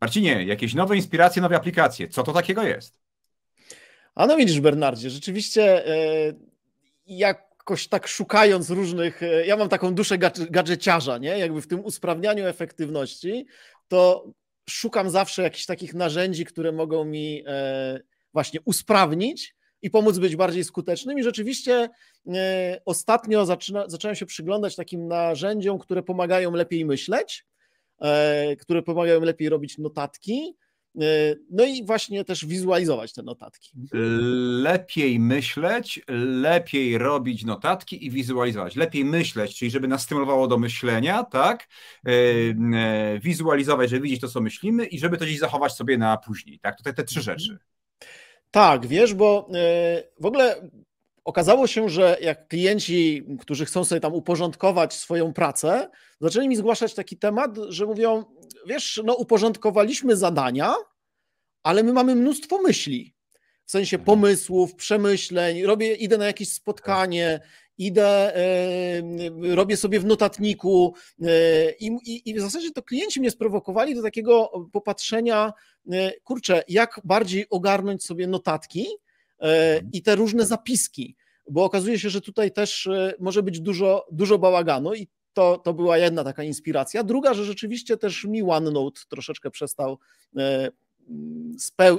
Marcinie, jakieś nowe inspiracje, nowe aplikacje. Co to takiego jest? A no widzisz, Bernardzie, rzeczywiście e, jakoś tak szukając różnych. E, ja mam taką duszę gadżeciarza, nie? Jakby w tym usprawnianiu efektywności, to szukam zawsze jakichś takich narzędzi, które mogą mi e, właśnie usprawnić i pomóc być bardziej skutecznym. I rzeczywiście ostatnio zaczyna, zacząłem się przyglądać takim narzędziom, które pomagają lepiej myśleć. E, które pomagają lepiej robić notatki. E, no i właśnie też wizualizować te notatki. Lepiej myśleć, lepiej robić notatki i wizualizować. Lepiej myśleć, czyli żeby nas stymulowało do myślenia, tak? E, wizualizować, żeby widzieć to, co myślimy i żeby to gdzieś zachować sobie na później, tak? te te trzy mhm. rzeczy. Tak, wiesz, bo w ogóle Okazało się, że jak klienci, którzy chcą sobie tam uporządkować swoją pracę, zaczęli mi zgłaszać taki temat, że mówią: Wiesz, no uporządkowaliśmy zadania, ale my mamy mnóstwo myśli. W sensie mhm. pomysłów, przemyśleń, robię, idę na jakieś spotkanie, idę, y, robię sobie w notatniku e, i, y, i w zasadzie to klienci mnie sprowokowali do takiego popatrzenia, e, kurczę, jak bardziej ogarnąć sobie notatki, E, mhm. i te różne zapiski, bo okazuje się, że tutaj też e, może być dużo, dużo bałaganu i to, to była jedna taka inspiracja. Druga, że rzeczywiście też mi OneNote troszeczkę przestał e,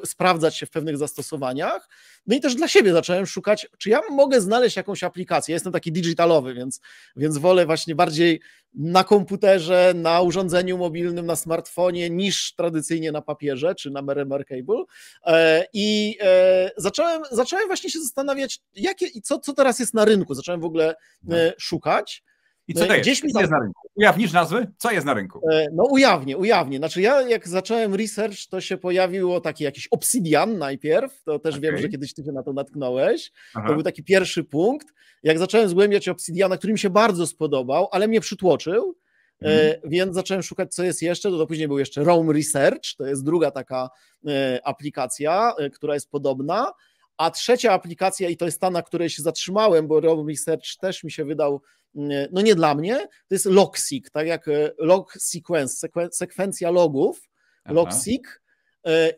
sprawdzać się w pewnych zastosowaniach. No i też dla siebie zacząłem szukać, czy ja mogę znaleźć jakąś aplikację. Ja jestem taki digitalowy, więc, więc wolę właśnie bardziej na komputerze, na urządzeniu mobilnym, na smartfonie niż tradycyjnie na papierze czy na remarkable. E, I e, zacząłem, zacząłem właśnie się zastanawiać, jakie i co, co teraz jest na rynku. Zacząłem w ogóle e, no. szukać. I no co to jest? Gdzieś mi jest na rynku? Ujawnisz nazwy? Co jest na rynku? E, no ujawnię, ujawnię. Znaczy ja jak zacząłem research, to się pojawiło taki jakiś Obsidian najpierw, to też okay. wiem, że kiedyś ty się na to natknąłeś. Aha. To był taki pierwszy punkt. Jak zacząłem zgłębiać Obsidiana, który mi się bardzo spodobał, ale mnie przytłoczył, Mm. Więc zacząłem szukać, co jest jeszcze. To później był jeszcze Rome Research, to jest druga taka e, aplikacja, która jest podobna. A trzecia aplikacja, i to jest ta, na której się zatrzymałem, bo Rome Research też mi się wydał E, no nie dla mnie, to jest logseq tak jak e, log-sequence, sekwencja logów, logseq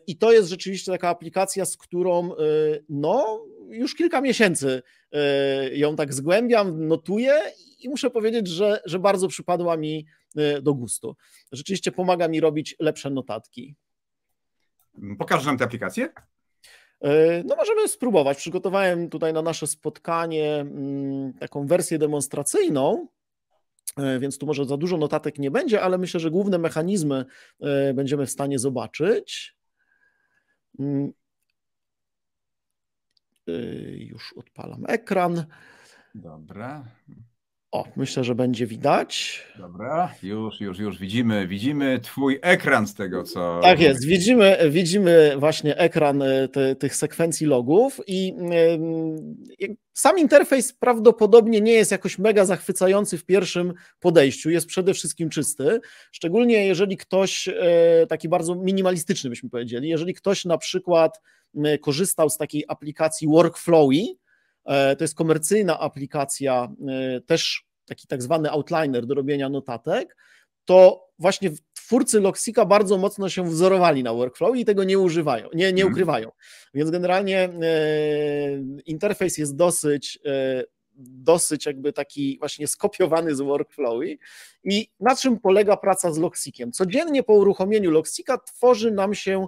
i to jest rzeczywiście taka aplikacja, z którą e, no, już kilka miesięcy ją tak zgłębiam, notuję i muszę powiedzieć, że, że bardzo przypadła mi do gustu. Rzeczywiście pomaga mi robić lepsze notatki. Pokażesz nam tę aplikację? E, no możemy spróbować. Przygotowałem tutaj na nasze spotkanie mm, taką wersję demonstracyjną, e, więc tu może za dużo notatek nie będzie, ale myślę, że główne mechanizmy e, będziemy w stanie zobaczyć. Mm. Już odpalam ekran. Dobra. O, myślę, że będzie widać. Dobra, już, już, już widzimy, widzimy twój ekran z tego, co... Tak jest, widzimy, widzimy właśnie ekran e, te, tych sekwencji logów i sam interfejs prawdopodobnie nie jest jakoś mega zachwycający w pierwszym podejściu, jest przede wszystkim czysty, szczególnie jeżeli ktoś, e, taki bardzo minimalistyczny byśmy powiedzieli, jeżeli ktoś na przykład korzystał z takiej aplikacji Workflowy, E, to jest komercyjna aplikacja, e, też taki tak zwany outliner do robienia notatek. To właśnie twórcy Loxika bardzo mocno się wzorowali na workflow i tego nie używają, nie, nie mhm. ukrywają. Więc generalnie e, interfejs jest dosyć dosyć jakby taki właśnie skopiowany z workflowy. I na czym polega praca z Loxikiem? Codziennie po uruchomieniu Loxika tworzy nam się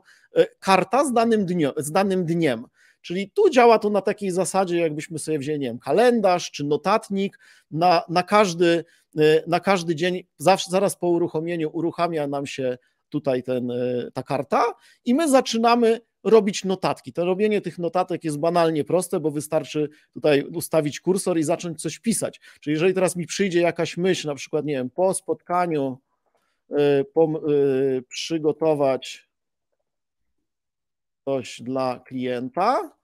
karta z danym, z danym dniem. Czyli tu działa to na takiej zasadzie, jakbyśmy sobie wzięli nie wiem, kalendarz czy notatnik na, na, każdy, y, na każdy dzień, zawsze, zaraz po uruchomieniu uruchamia nam się tutaj ten, y, ta karta i my zaczynamy robić notatki. To robienie tych notatek jest banalnie proste, bo wystarczy tutaj ustawić kursor i zacząć coś pisać. Czyli jeżeli teraz mi przyjdzie jakaś myśl, na przykład, nie wiem, po spotkaniu y, po, przygotować coś dla klienta,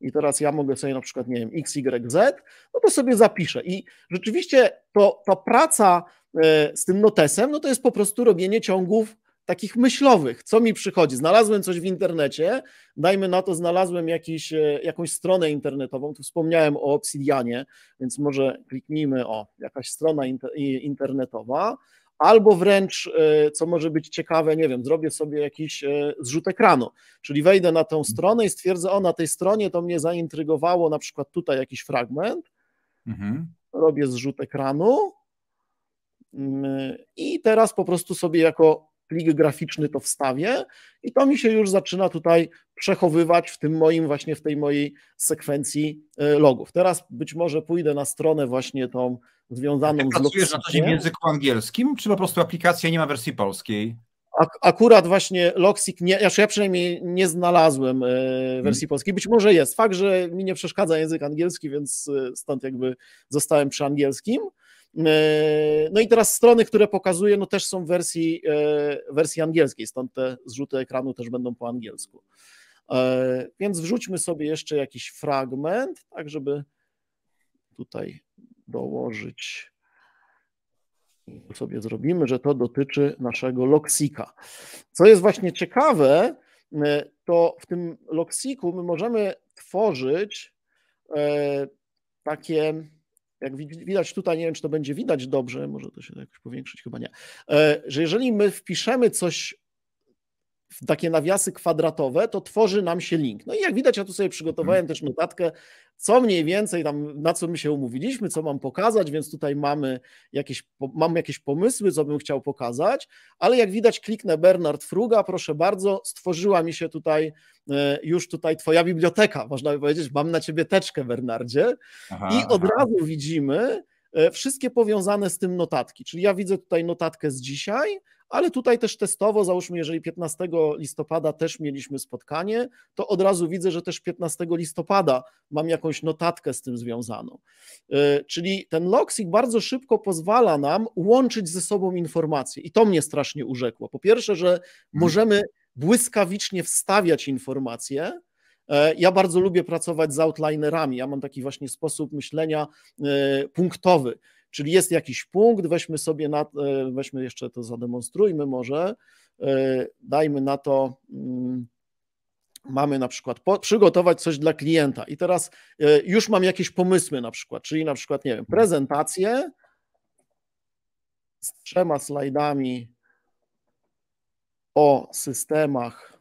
i teraz ja mogę sobie na przykład, nie wiem, x, y, z, no to sobie zapiszę. I rzeczywiście to, ta praca e, z tym notesem, no to jest po prostu robienie ciągów takich myślowych. Co mi przychodzi? Znalazłem coś w internecie, dajmy na to, znalazłem jakiś, e, jakąś stronę internetową, tu wspomniałem o Obsidianie, więc może kliknijmy, o, jakaś strona internetowa, albo wręcz, e, co może być ciekawe, nie wiem, zrobię sobie jakiś e, zrzut ekranu, czyli wejdę na tą mhm. stronę i stwierdzę, o, na tej stronie to mnie zaintrygowało, na przykład tutaj jakiś fragment, mhm. robię zrzut ekranu mm, i teraz po prostu sobie jako plik graficzny to wstawię i to mi się już zaczyna tutaj przechowywać w tym moim, właśnie w tej mojej sekwencji e, logów. Teraz być może pójdę na stronę właśnie tą związaną Ty z pracujesz na w języku angielskim, czy po prostu aplikacja nie ma wersji polskiej? Akurat właśnie Loxic, nie, znaczy ja przynajmniej nie znalazłem e, mhm. wersji hmm. polskiej. Być może jest. Fakt, że mi nie przeszkadza język angielski, więc e, stąd jakby zostałem przy angielskim. E, no i teraz strony, które pokazuję, no też są w wersji, wersji angielskiej, stąd te zrzuty ekranu też będą po angielsku. Więc wrzućmy sobie jeszcze jakiś fragment, tak żeby tutaj dołożyć. I to sobie zrobimy, że to dotyczy naszego loksika. Co jest właśnie ciekawe, e, to w tym loksiku my możemy tworzyć e, takie, jak widać tutaj, nie wiem, czy to będzie widać dobrze, może to się jakoś powiększyć, chyba nie, e, że jeżeli my wpiszemy coś takie nawiasy kwadratowe, to tworzy nam się link. No i jak widać, ja tu sobie przygotowałem mhm. też notatkę, co mniej więcej tam, na co my się umówiliśmy, co mam pokazać, więc tutaj mamy jakieś, mam jakieś pomysły, co bym chciał pokazać, ale jak widać, kliknę Bernard Fruga, proszę bardzo, stworzyła mi się tutaj e, już tutaj twoja biblioteka, można by powiedzieć, mam na ciebie teczkę, Bernardzie. Aha, I od aha. razu widzimy, e, wszystkie powiązane z tym notatki. Czyli ja widzę tutaj notatkę z dzisiaj, ale tutaj też testowo, załóżmy, jeżeli 15 listopada też mieliśmy spotkanie, to od razu widzę, że też 15 listopada mam jakąś notatkę z tym związaną. E, czyli ten Logsig bardzo szybko pozwala nam łączyć ze sobą informacje i to mnie strasznie urzekło. Po pierwsze, że możemy błyskawicznie wstawiać informacje, e, ja bardzo lubię pracować z outlinerami. Ja mam taki właśnie sposób myślenia e, punktowy. Czyli jest jakiś punkt, weźmy sobie, na, e, weźmy jeszcze to zademonstrujmy może, e, dajmy na to, mm, mamy na przykład po, przygotować coś dla klienta i teraz e, już mam jakieś pomysły na przykład, czyli na przykład, nie wiem, prezentację z trzema slajdami o systemach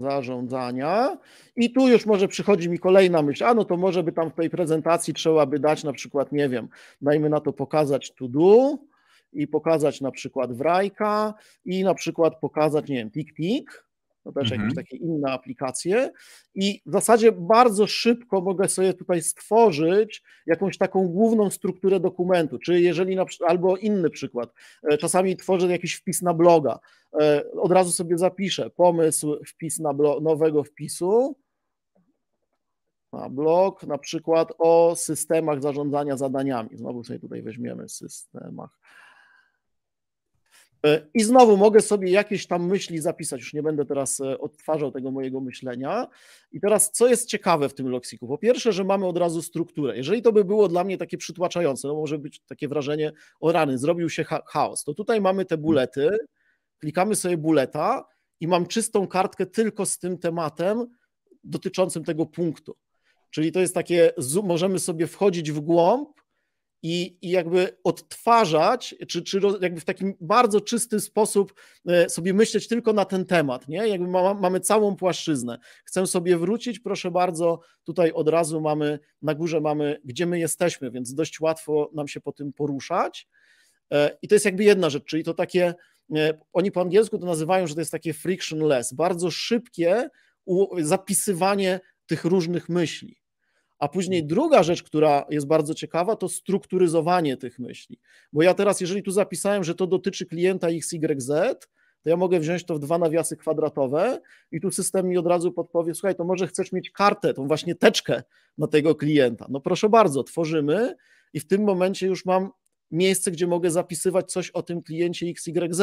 zarządzania. I tu już może przychodzi mi kolejna myśl, a no to może by tam w tej prezentacji trzeba by dać na przykład, nie wiem, dajmy na to pokazać to do i pokazać na przykład wrajka i na przykład pokazać, nie wiem, tik-tik też mhm. jakieś takie inne aplikacje i w zasadzie bardzo szybko mogę sobie tutaj stworzyć jakąś taką główną strukturę dokumentu, czy jeżeli na przykład, albo inny przykład, e, czasami tworzę jakiś wpis na bloga, e, od razu sobie zapiszę pomysł wpis na blog, nowego wpisu, na blog, na przykład o systemach zarządzania zadaniami. Znowu sobie tutaj weźmiemy systemach E, I znowu mogę sobie jakieś tam myśli zapisać, już nie będę teraz e, odtwarzał tego mojego myślenia. I teraz, co jest ciekawe w tym loksiku? Po pierwsze, że mamy od razu strukturę. Jeżeli to by było dla mnie takie przytłaczające, no może być takie wrażenie, o rany, zrobił się chaos, to tutaj mamy te bulety, klikamy sobie buleta i mam czystą kartkę tylko z tym tematem dotyczącym tego punktu. Czyli to jest takie, możemy sobie wchodzić w głąb, i, i jakby odtwarzać, czy, czy jakby w taki bardzo czysty sposób e, sobie myśleć tylko na ten temat, nie? Jakby ma, mamy całą płaszczyznę. Chcę sobie wrócić, proszę bardzo, tutaj od razu mamy, na górze mamy, gdzie my jesteśmy, więc dość łatwo nam się po tym poruszać. E, I to jest jakby jedna rzecz, czyli to takie, e, oni po angielsku to nazywają, że to jest takie frictionless, bardzo szybkie zapisywanie tych różnych myśli. A później druga rzecz, która jest bardzo ciekawa, to strukturyzowanie tych myśli. Bo ja teraz, jeżeli tu zapisałem, że to dotyczy klienta XYZ, to ja mogę wziąć to w dwa nawiasy kwadratowe i tu system mi od razu podpowie, słuchaj, to może chcesz mieć kartę, tą właśnie teczkę na tego klienta. No proszę bardzo, tworzymy i w tym momencie już mam miejsce, gdzie mogę zapisywać coś o tym kliencie XYZ.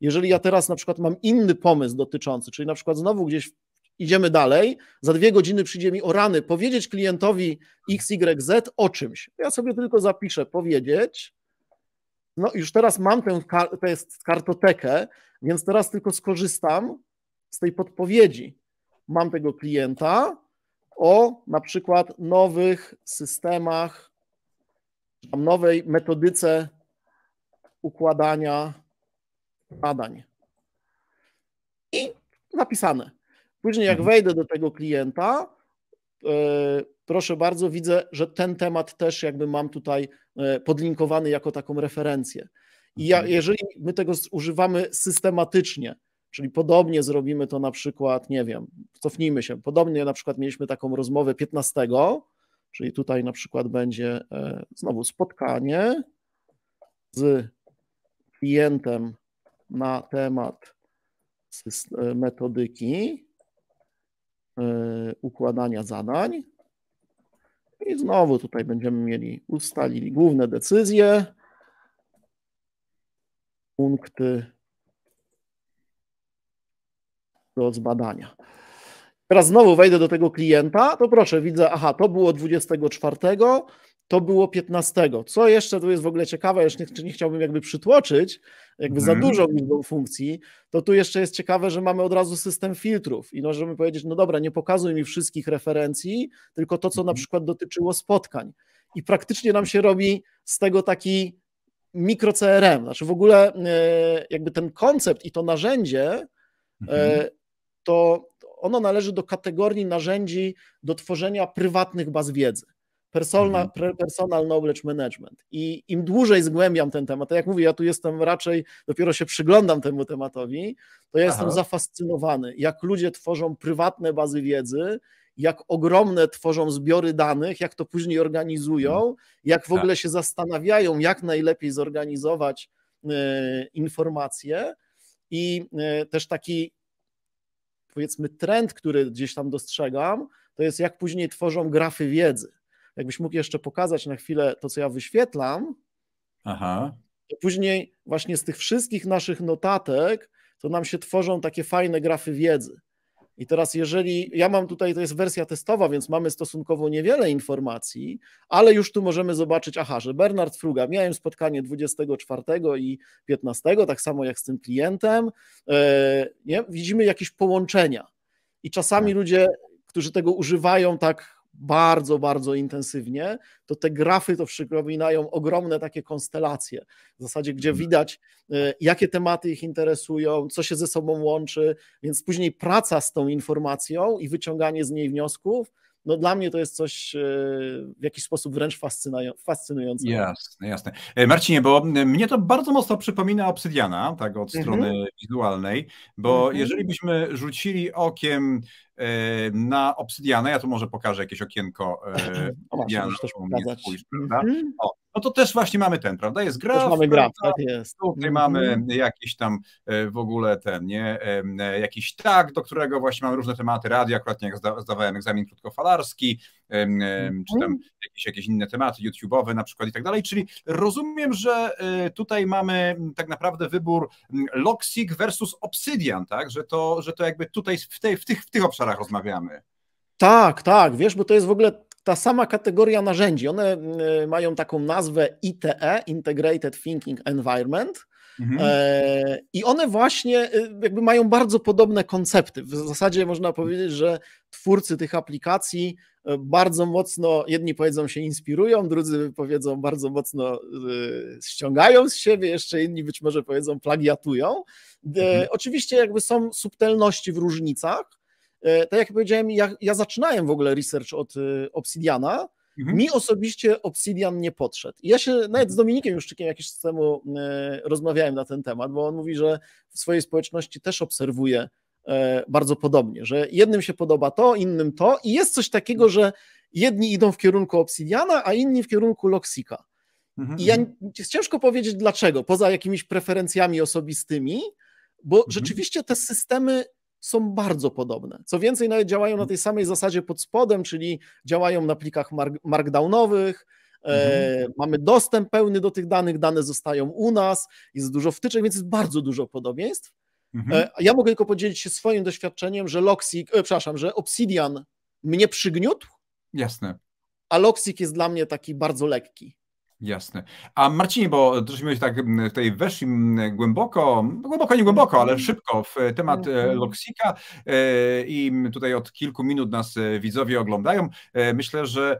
Jeżeli ja teraz na przykład mam inny pomysł dotyczący, czyli na przykład znowu gdzieś idziemy dalej, za dwie godziny przyjdzie mi o rany powiedzieć klientowi XYZ o czymś. Ja sobie tylko zapiszę powiedzieć. No już teraz mam tę, kartotekę, więc teraz tylko skorzystam z tej podpowiedzi. Mam tego klienta o na przykład nowych systemach, nowej metodyce układania badań. I napisane. Później jak mhm. wejdę do tego klienta, e, proszę bardzo, widzę, że ten temat też jakby mam tutaj e, podlinkowany jako taką referencję. I ja, mhm. jeżeli my tego używamy systematycznie, czyli podobnie zrobimy to na przykład, nie wiem, cofnijmy się, podobnie na przykład mieliśmy taką rozmowę 15, czyli tutaj na przykład będzie e, znowu spotkanie z klientem na temat metodyki E, układania zadań. I znowu tutaj będziemy mieli ustalili główne decyzje, punkty do zbadania. Teraz znowu wejdę do tego klienta, to proszę, widzę, aha, to było 24, to było 15. Co jeszcze tu jest w ogóle ciekawe, jeszcze nie, nie chciałbym jakby przytłoczyć, jakby za mhm. dużo liczbą funkcji, to tu jeszcze jest ciekawe, że mamy od razu system filtrów i możemy no, powiedzieć, no dobra, nie pokazuj mi wszystkich referencji, tylko to, co na mhm. przykład dotyczyło spotkań. I praktycznie nam się robi z tego taki mikro CRM, znaczy w ogóle e, jakby ten koncept i to narzędzie, hmm. to ono należy do kategorii narzędzi do tworzenia prywatnych baz wiedzy. Personal, mhm. personal knowledge management. I im dłużej zgłębiam ten temat, tak jak mówię, ja tu jestem raczej, dopiero się przyglądam temu tematowi, to ja Aha. jestem zafascynowany, jak ludzie tworzą prywatne bazy wiedzy, jak ogromne tworzą zbiory danych, jak to później organizują, mhm. jak w tak. ogóle się zastanawiają, jak najlepiej zorganizować e, informacje. I e, też taki, powiedzmy, trend, który gdzieś tam dostrzegam, to jest jak później tworzą grafy wiedzy jakbyś mógł jeszcze pokazać na chwilę to, co ja wyświetlam, Aha. to później właśnie z tych wszystkich naszych notatek to nam się tworzą takie fajne grafy wiedzy. I teraz, jeżeli ja mam tutaj, to jest wersja testowa, więc mamy stosunkowo niewiele informacji, ale już tu możemy zobaczyć, aha, że Bernard Fruga, miałem spotkanie 24 i 15, tak samo jak z tym klientem. E, nie? Widzimy jakieś połączenia. I czasami tak. ludzie, którzy tego używają tak bardzo, bardzo intensywnie, to te grafy to przypominają ogromne takie konstelacje, w zasadzie gdzie mhm. widać, e, jakie tematy ich interesują, co się ze sobą łączy, więc później praca z tą informacją i wyciąganie z niej wniosków no dla mnie to jest coś e, w jakiś sposób wręcz fascynującego. Jasne, jasne. E, Marcinie, bo mnie to bardzo mocno przypomina Obsydiana, tak od mhm. strony wizualnej, bo mhm. jeżeli byśmy rzucili okiem e, na obsydianę, ja tu może pokażę jakieś okienko O, właśnie, też pokazać. Spójrz, mhm. O, no to też właśnie mamy ten, prawda? Jest graf. Też mamy graf, tak jest. Tutaj mm. mamy jakiś tam e, w ogóle ten, nie? E, jakiś tak, do którego właśnie mamy różne tematy radia, akurat jak zdawałem egzamin krótkofalarski, mm. czy tam jakieś, jakieś inne tematy YouTube'owe na przykład i tak dalej, czyli rozumiem, że tutaj mamy tak naprawdę wybór Loxic versus Obsidian, tak? Że to, że to jakby tutaj w, tej, w, tych, w tych obszarach rozmawiamy. Tak, tak, wiesz, bo to jest w ogóle ta sama kategoria narzędzi. One mm, e, mają taką nazwę ITE, Integrated Thinking Environment. Mhm. E, I one właśnie e, jakby mają bardzo podobne koncepty. W zasadzie można powiedzieć, że twórcy tych aplikacji bardzo mocno, jedni powiedzą się inspirują, drudzy powiedzą bardzo mocno ściągają z siebie, jeszcze inni być może powiedzą plagiatują. Mhm. Oczywiście jakby są subtelności w różnicach, E, tak jak powiedziałem, ja, ja zaczynałem w ogóle research od e, Obsidiana, Mhm. Mi osobiście Obsidian nie podszedł. I ja się nawet mhm. z Dominikiem Juszczykiem jakiś czas temu e, rozmawiałem na ten temat, bo on mówi, że w swojej społeczności też obserwuje bardzo podobnie, że jednym się podoba to, innym to i jest coś takiego, że jedni idą w kierunku Obsidiana, a inni w kierunku Loxika. Mhm. I ja mhm. ciężko powiedzieć dlaczego, poza jakimiś preferencjami osobistymi, bo mhm. rzeczywiście te systemy są bardzo podobne. Co więcej, nawet działają na mhm. tej samej zasadzie pod spodem, czyli działają na plikach mark markdownowych, e, mhm. Mamy dostęp pełny do tych danych, dane zostają u nas, jest dużo wtyczek, więc jest bardzo dużo podobieństw. Mhm. E, ja mogę tylko podzielić się swoim doświadczeniem, że Loxic, e, przepraszam, że Obsidian mnie przygniótł. Jasne. A Loxic jest dla mnie taki bardzo lekki. Jasne. A Marcinie, bo żeśmy tak tutaj weszli głęboko, no głęboko, nie głęboko, ale mhm. szybko w temat e, mhm. Loksika e, i tutaj od kilku minut nas e, widzowie oglądają. Myślę, że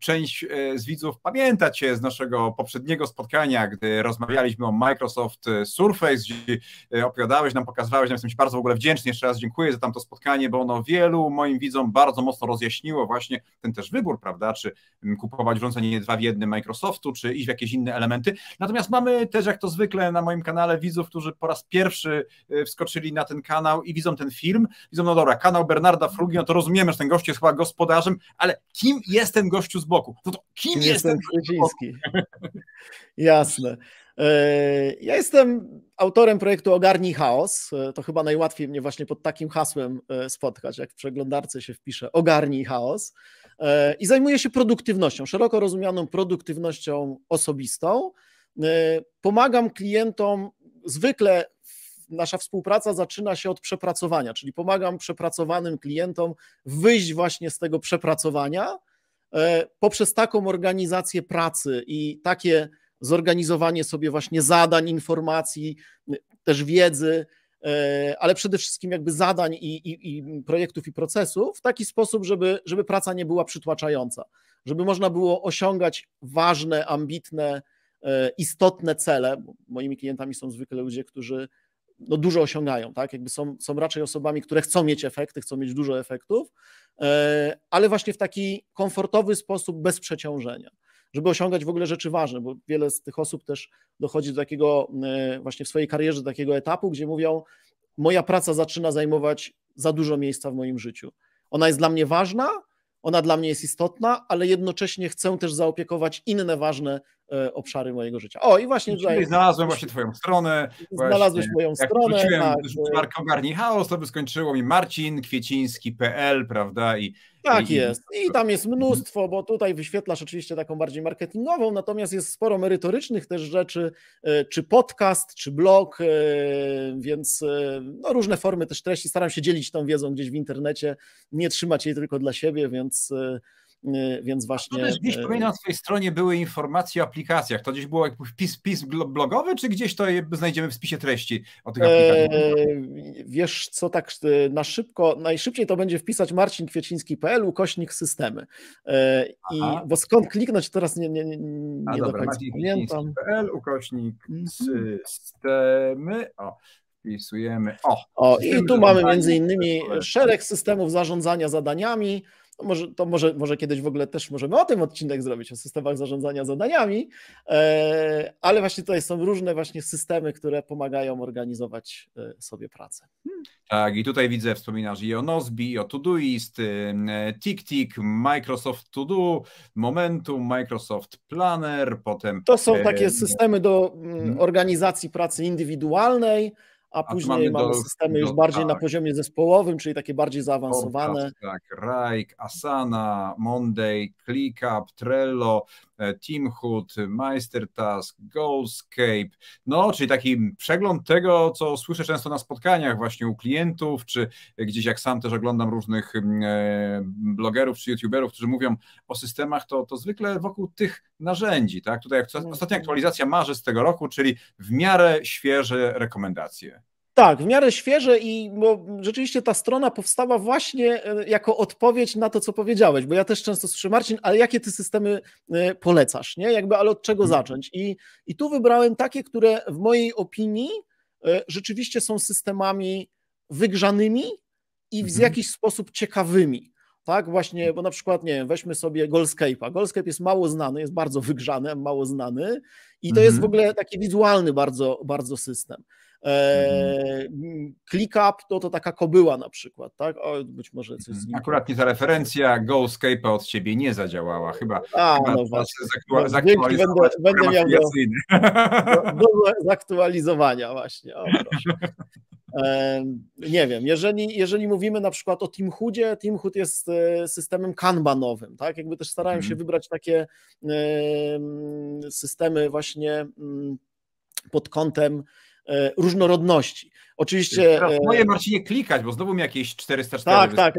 część z widzów pamięta Cię z naszego poprzedniego spotkania, gdy rozmawialiśmy o Microsoft Surface, gdzie opowiadałeś nam, pokazywałeś nam, jestem Ci bardzo w ogóle wdzięczny, jeszcze raz dziękuję za tamto spotkanie, bo ono wielu moim widzom bardzo mocno rozjaśniło właśnie ten też wybór, prawda, czy kupować urządzenie dwa w jednym Microsoftu, czy czy iść w jakieś inne elementy. Natomiast mamy też, jak to zwykle na moim kanale, widzów, którzy po raz pierwszy y, wskoczyli na ten kanał i widzą ten film. Widzą, no dobra, kanał Bernarda Frugi, no to rozumiemy, że ten gość jest chyba gospodarzem, ale kim jest ten gościu z boku? No to kim, jest ten Krzyziński? Jasne. E, ja jestem autorem projektu Ogarnij Chaos. E, to chyba najłatwiej mnie właśnie pod takim hasłem e, spotkać, jak w przeglądarce się wpisze Ogarnij Chaos. E, i zajmuje się produktywnością, szeroko rozumianą produktywnością osobistą. E, pomagam klientom zwykle nasza współpraca zaczyna się od przepracowania, czyli pomagam przepracowanym klientom wyjść właśnie z tego przepracowania e, poprzez taką organizację pracy i takie zorganizowanie sobie właśnie zadań, informacji, też wiedzy, E, ale przede wszystkim jakby zadań i, i, i projektów i procesów w taki sposób, żeby, żeby praca nie była przytłaczająca, żeby można było osiągać ważne, ambitne, e, istotne cele. Moimi klientami są zwykle ludzie, którzy no dużo osiągają, tak? Jakby są, są raczej osobami, które chcą mieć efekty, chcą mieć dużo efektów, e, ale właśnie w taki komfortowy sposób, bez przeciążenia żeby osiągać w ogóle rzeczy ważne, bo wiele z tych osób też dochodzi do takiego, e, właśnie w swojej karierze, do takiego etapu, gdzie mówią, moja praca zaczyna zajmować za dużo miejsca w moim życiu. Ona jest dla mnie ważna, ona dla mnie jest istotna, ale jednocześnie chcę też zaopiekować inne ważne E, obszary mojego życia. O i właśnie Czyli tutaj... Znalazłem właśnie twoją stronę. Znalazłeś moją jak stronę. Wrzuciłem tak. markę Garni Chaos, to by skończyło mi marcinkieciński.pl, prawda? I, tak i, jest. I tam jest mnóstwo, bo tutaj wyświetlasz oczywiście taką bardziej marketingową, natomiast jest sporo merytorycznych też rzeczy, e, czy podcast, czy blog, e, więc no, różne formy też treści. Staram się dzielić tą wiedzą gdzieś w internecie, nie trzymać jej tylko dla siebie, więc E, więc właśnie... To też gdzieś e... na swojej stronie były informacje o aplikacjach, to gdzieś było jakiś wpis, wpis blogowy, czy gdzieś to znajdziemy w spisie treści o tych e, aplikacjach? Wiesz co, tak e, na szybko, najszybciej to będzie wpisać marcinkwieciński.pl ukośnik systemy. I, bo skąd kliknąć, teraz nie, nie, nie, nie A, do dobra, końca pamiętam. .pl ukośnik mhm. systemy, o wpisujemy. O, o i tu mamy między innymi szereg systemów zarządzania zadaniami, to może, to może, może kiedyś w ogóle też możemy o tym odcinek zrobić, o systemach zarządzania zadaniami, e, ale właśnie tutaj są różne właśnie systemy, które pomagają organizować e, sobie pracę. Tak, i tutaj widzę, wspominasz i o Nozbi, i o Todoist, y, e, TickTick, Microsoft To-Do, Momentum, Microsoft Planner, potem... To są takie systemy do mm, mhm. organizacji pracy indywidualnej, a później mamy, mamy do, systemy już bardziej tak. na poziomie zespołowym, czyli takie bardziej zaawansowane. Podcast, tak, tak. Rike, Asana, Monday, ClickUp, Trello, E, Teamhood, Task, Goalscape, no czyli taki przegląd tego, co słyszę często na spotkaniach właśnie u klientów, czy gdzieś jak sam też oglądam różnych mm, e, blogerów czy youtuberów, którzy mówią o systemach, to, to zwykle wokół tych narzędzi, tak? Tutaj mhm. ostatnia aktualizacja marzy z tego roku, czyli w miarę świeże rekomendacje. Tak, w miarę świeże i bo rzeczywiście ta strona powstała właśnie e, jako odpowiedź na to, co powiedziałeś, bo ja też często słyszę, Marcin, ale jakie ty systemy e, polecasz, nie? Jakby, ale od czego mhm. zacząć? I, i tu wybrałem takie, które w mojej opinii e, rzeczywiście są systemami wygrzanymi i w mhm. jakiś sposób ciekawymi. Tak, właśnie, bo na przykład, nie wiem, weźmy sobie Goldscape'a. Goldscape jest mało znany, jest bardzo wygrzany, mało znany i to mhm. jest w mhm. ogóle taki wizualny bardzo, bardzo system. Mhm. E, ClickUp to to taka kobyła na przykład, tak? O, być może coś mhm. z Akurat nie ta referencja GoScape'a od ciebie nie zadziałała chyba. A, no chyba no właśnie. Zaktual, no, będę, będę miał do, do, do, zaktualizowania właśnie. O, proszę. E, nie wiem, jeżeli, jeżeli mówimy na przykład o Team Hoodzie, Team Hood jest e, systemem kanbanowym, tak? Jakby też starałem się mhm. wybrać takie systemy właśnie mm, pod kątem E, różnorodności. Oczywiście. Moje e, Marcinie klikać, bo znowu mi jakieś 404. Tak, tak.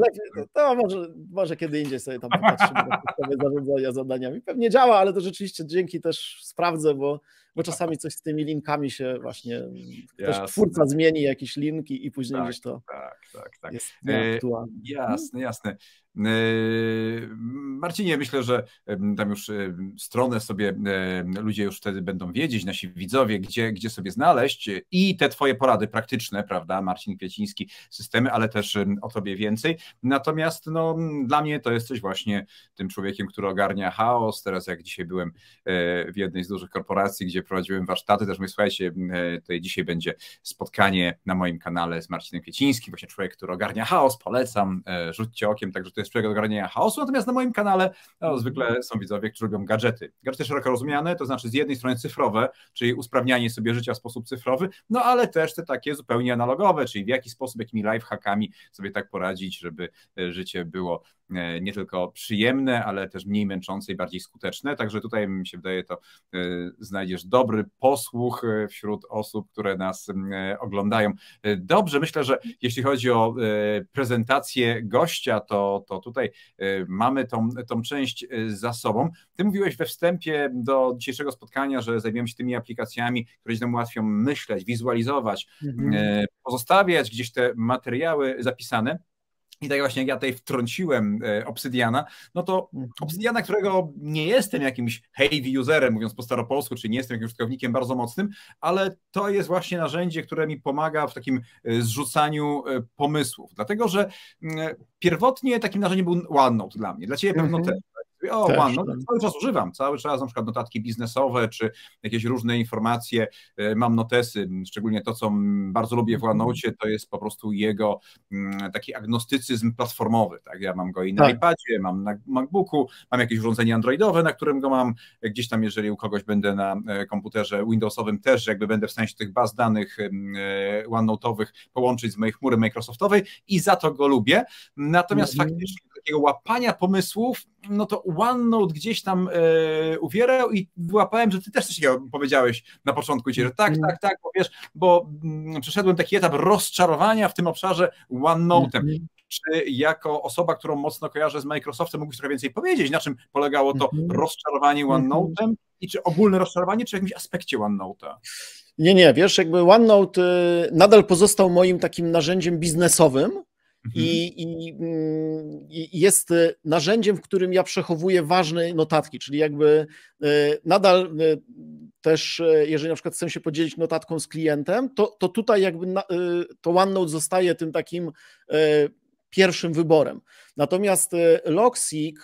To może, może kiedy indziej sobie tam patrzymy na zarządzania zadaniami. Pewnie działa, ale to rzeczywiście dzięki też sprawdzę, bo, bo czasami coś z tymi linkami się właśnie. Ktoś jasne. twórca zmieni jakieś linki i później tak, gdzieś to. Tak, tak, tak. Jest e, aktualne. Jasne, jasne. E, Marcinie, myślę, że tam już stronę sobie ludzie już wtedy będą wiedzieć, nasi widzowie, gdzie, gdzie sobie znaleźć i te Twoje porady praktyczne prawda, Marcin Kwieciński, systemy, ale też o tobie więcej. Natomiast no, dla mnie to jesteś właśnie tym człowiekiem, który ogarnia chaos. Teraz jak dzisiaj byłem e, w jednej z dużych korporacji, gdzie prowadziłem warsztaty, też mówię, słuchajcie, e, tutaj dzisiaj będzie spotkanie na moim kanale z Marcinem Kwiecińskim, właśnie człowiek, który ogarnia chaos, polecam, e, rzućcie okiem, także to jest człowiek ogarniania chaosu, natomiast na moim kanale no, zwykle są widzowie, którzy lubią gadżety. Gadżety szeroko rozumiane, to znaczy z jednej strony cyfrowe, czyli usprawnianie sobie życia w sposób cyfrowy, no ale też te takie zupełnie pełni analogowe, czyli w jaki sposób, jakimi lifehackami sobie tak poradzić, żeby e, życie było E, nie tylko przyjemne, ale też mniej męczące i bardziej skuteczne. Także tutaj mi się wydaje, to e, znajdziesz dobry posłuch e, wśród osób, które nas oglądają. Dobrze, myślę, że jeśli chodzi o prezentację gościa, to, to tutaj mamy tą, tą część za sobą. Ty mówiłeś we wstępie do dzisiejszego spotkania, że zajmiemy się tymi aplikacjami, które nam ułatwią myśleć, wizualizować, mhm. pozostawiać gdzieś te materiały zapisane. I tak właśnie jak ja tutaj wtrąciłem e, Obsydiana, no to mhm. Obsydiana, którego nie jestem jakimś heavy userem, mówiąc po staropolsku, czy nie jestem jakimś użytkownikiem bardzo mocnym, ale to jest właśnie narzędzie, które mi pomaga w takim e, zrzucaniu e, pomysłów. Dlatego, że mm, pierwotnie takim narzędziem był OneNote dla mnie, dla Ciebie pewno mm -hmm. też. Tak? O, Też, one, no, tak. cały czas używam, cały czas na przykład notatki biznesowe, czy jakieś różne informacje, e, mam notesy, szczególnie to, co bardzo lubię w OneNote, mhm. to jest po prostu jego taki agnostycyzm platformowy, tak, ja mam go i na tak. iPadzie, mam na MacBooku, mam jakieś urządzenie androidowe, na którym go mam, gdzieś tam, jeżeli u kogoś będę na e, komputerze Windowsowym też, jakby będę w stanie tych baz danych e, OneNote'owych połączyć z mojej chmury Microsoftowej i za to go lubię, natomiast mm -hmm. faktycznie takiego łapania pomysłów no to OneNote gdzieś tam e, uwierał i wyłapałem, że ty też coś takiego powiedziałeś na początku, że tak, mhm. tak, tak, bo wiesz, bo m, mm, przeszedłem taki etap rozczarowania w tym obszarze OneNote'em. Mhm. Czy jako osoba, którą mocno kojarzę z Microsoftem, mógłbyś trochę więcej powiedzieć, na czym polegało to mhm. rozczarowanie OneNote'em i czy ogólne rozczarowanie, czy w jakimś aspekcie OneNote'a? Nie, nie, wiesz, jakby OneNote y, nadal pozostał moim takim narzędziem biznesowym, Mhm. Mm, i, i, jest y, narzędziem, w którym ja przechowuję ważne notatki, czyli jakby y, nadal y, też, jeżeli na przykład chcę się podzielić notatką z klientem, to, to tutaj jakby to OneNote zostaje tym takim pierwszym wyborem. Natomiast Logsig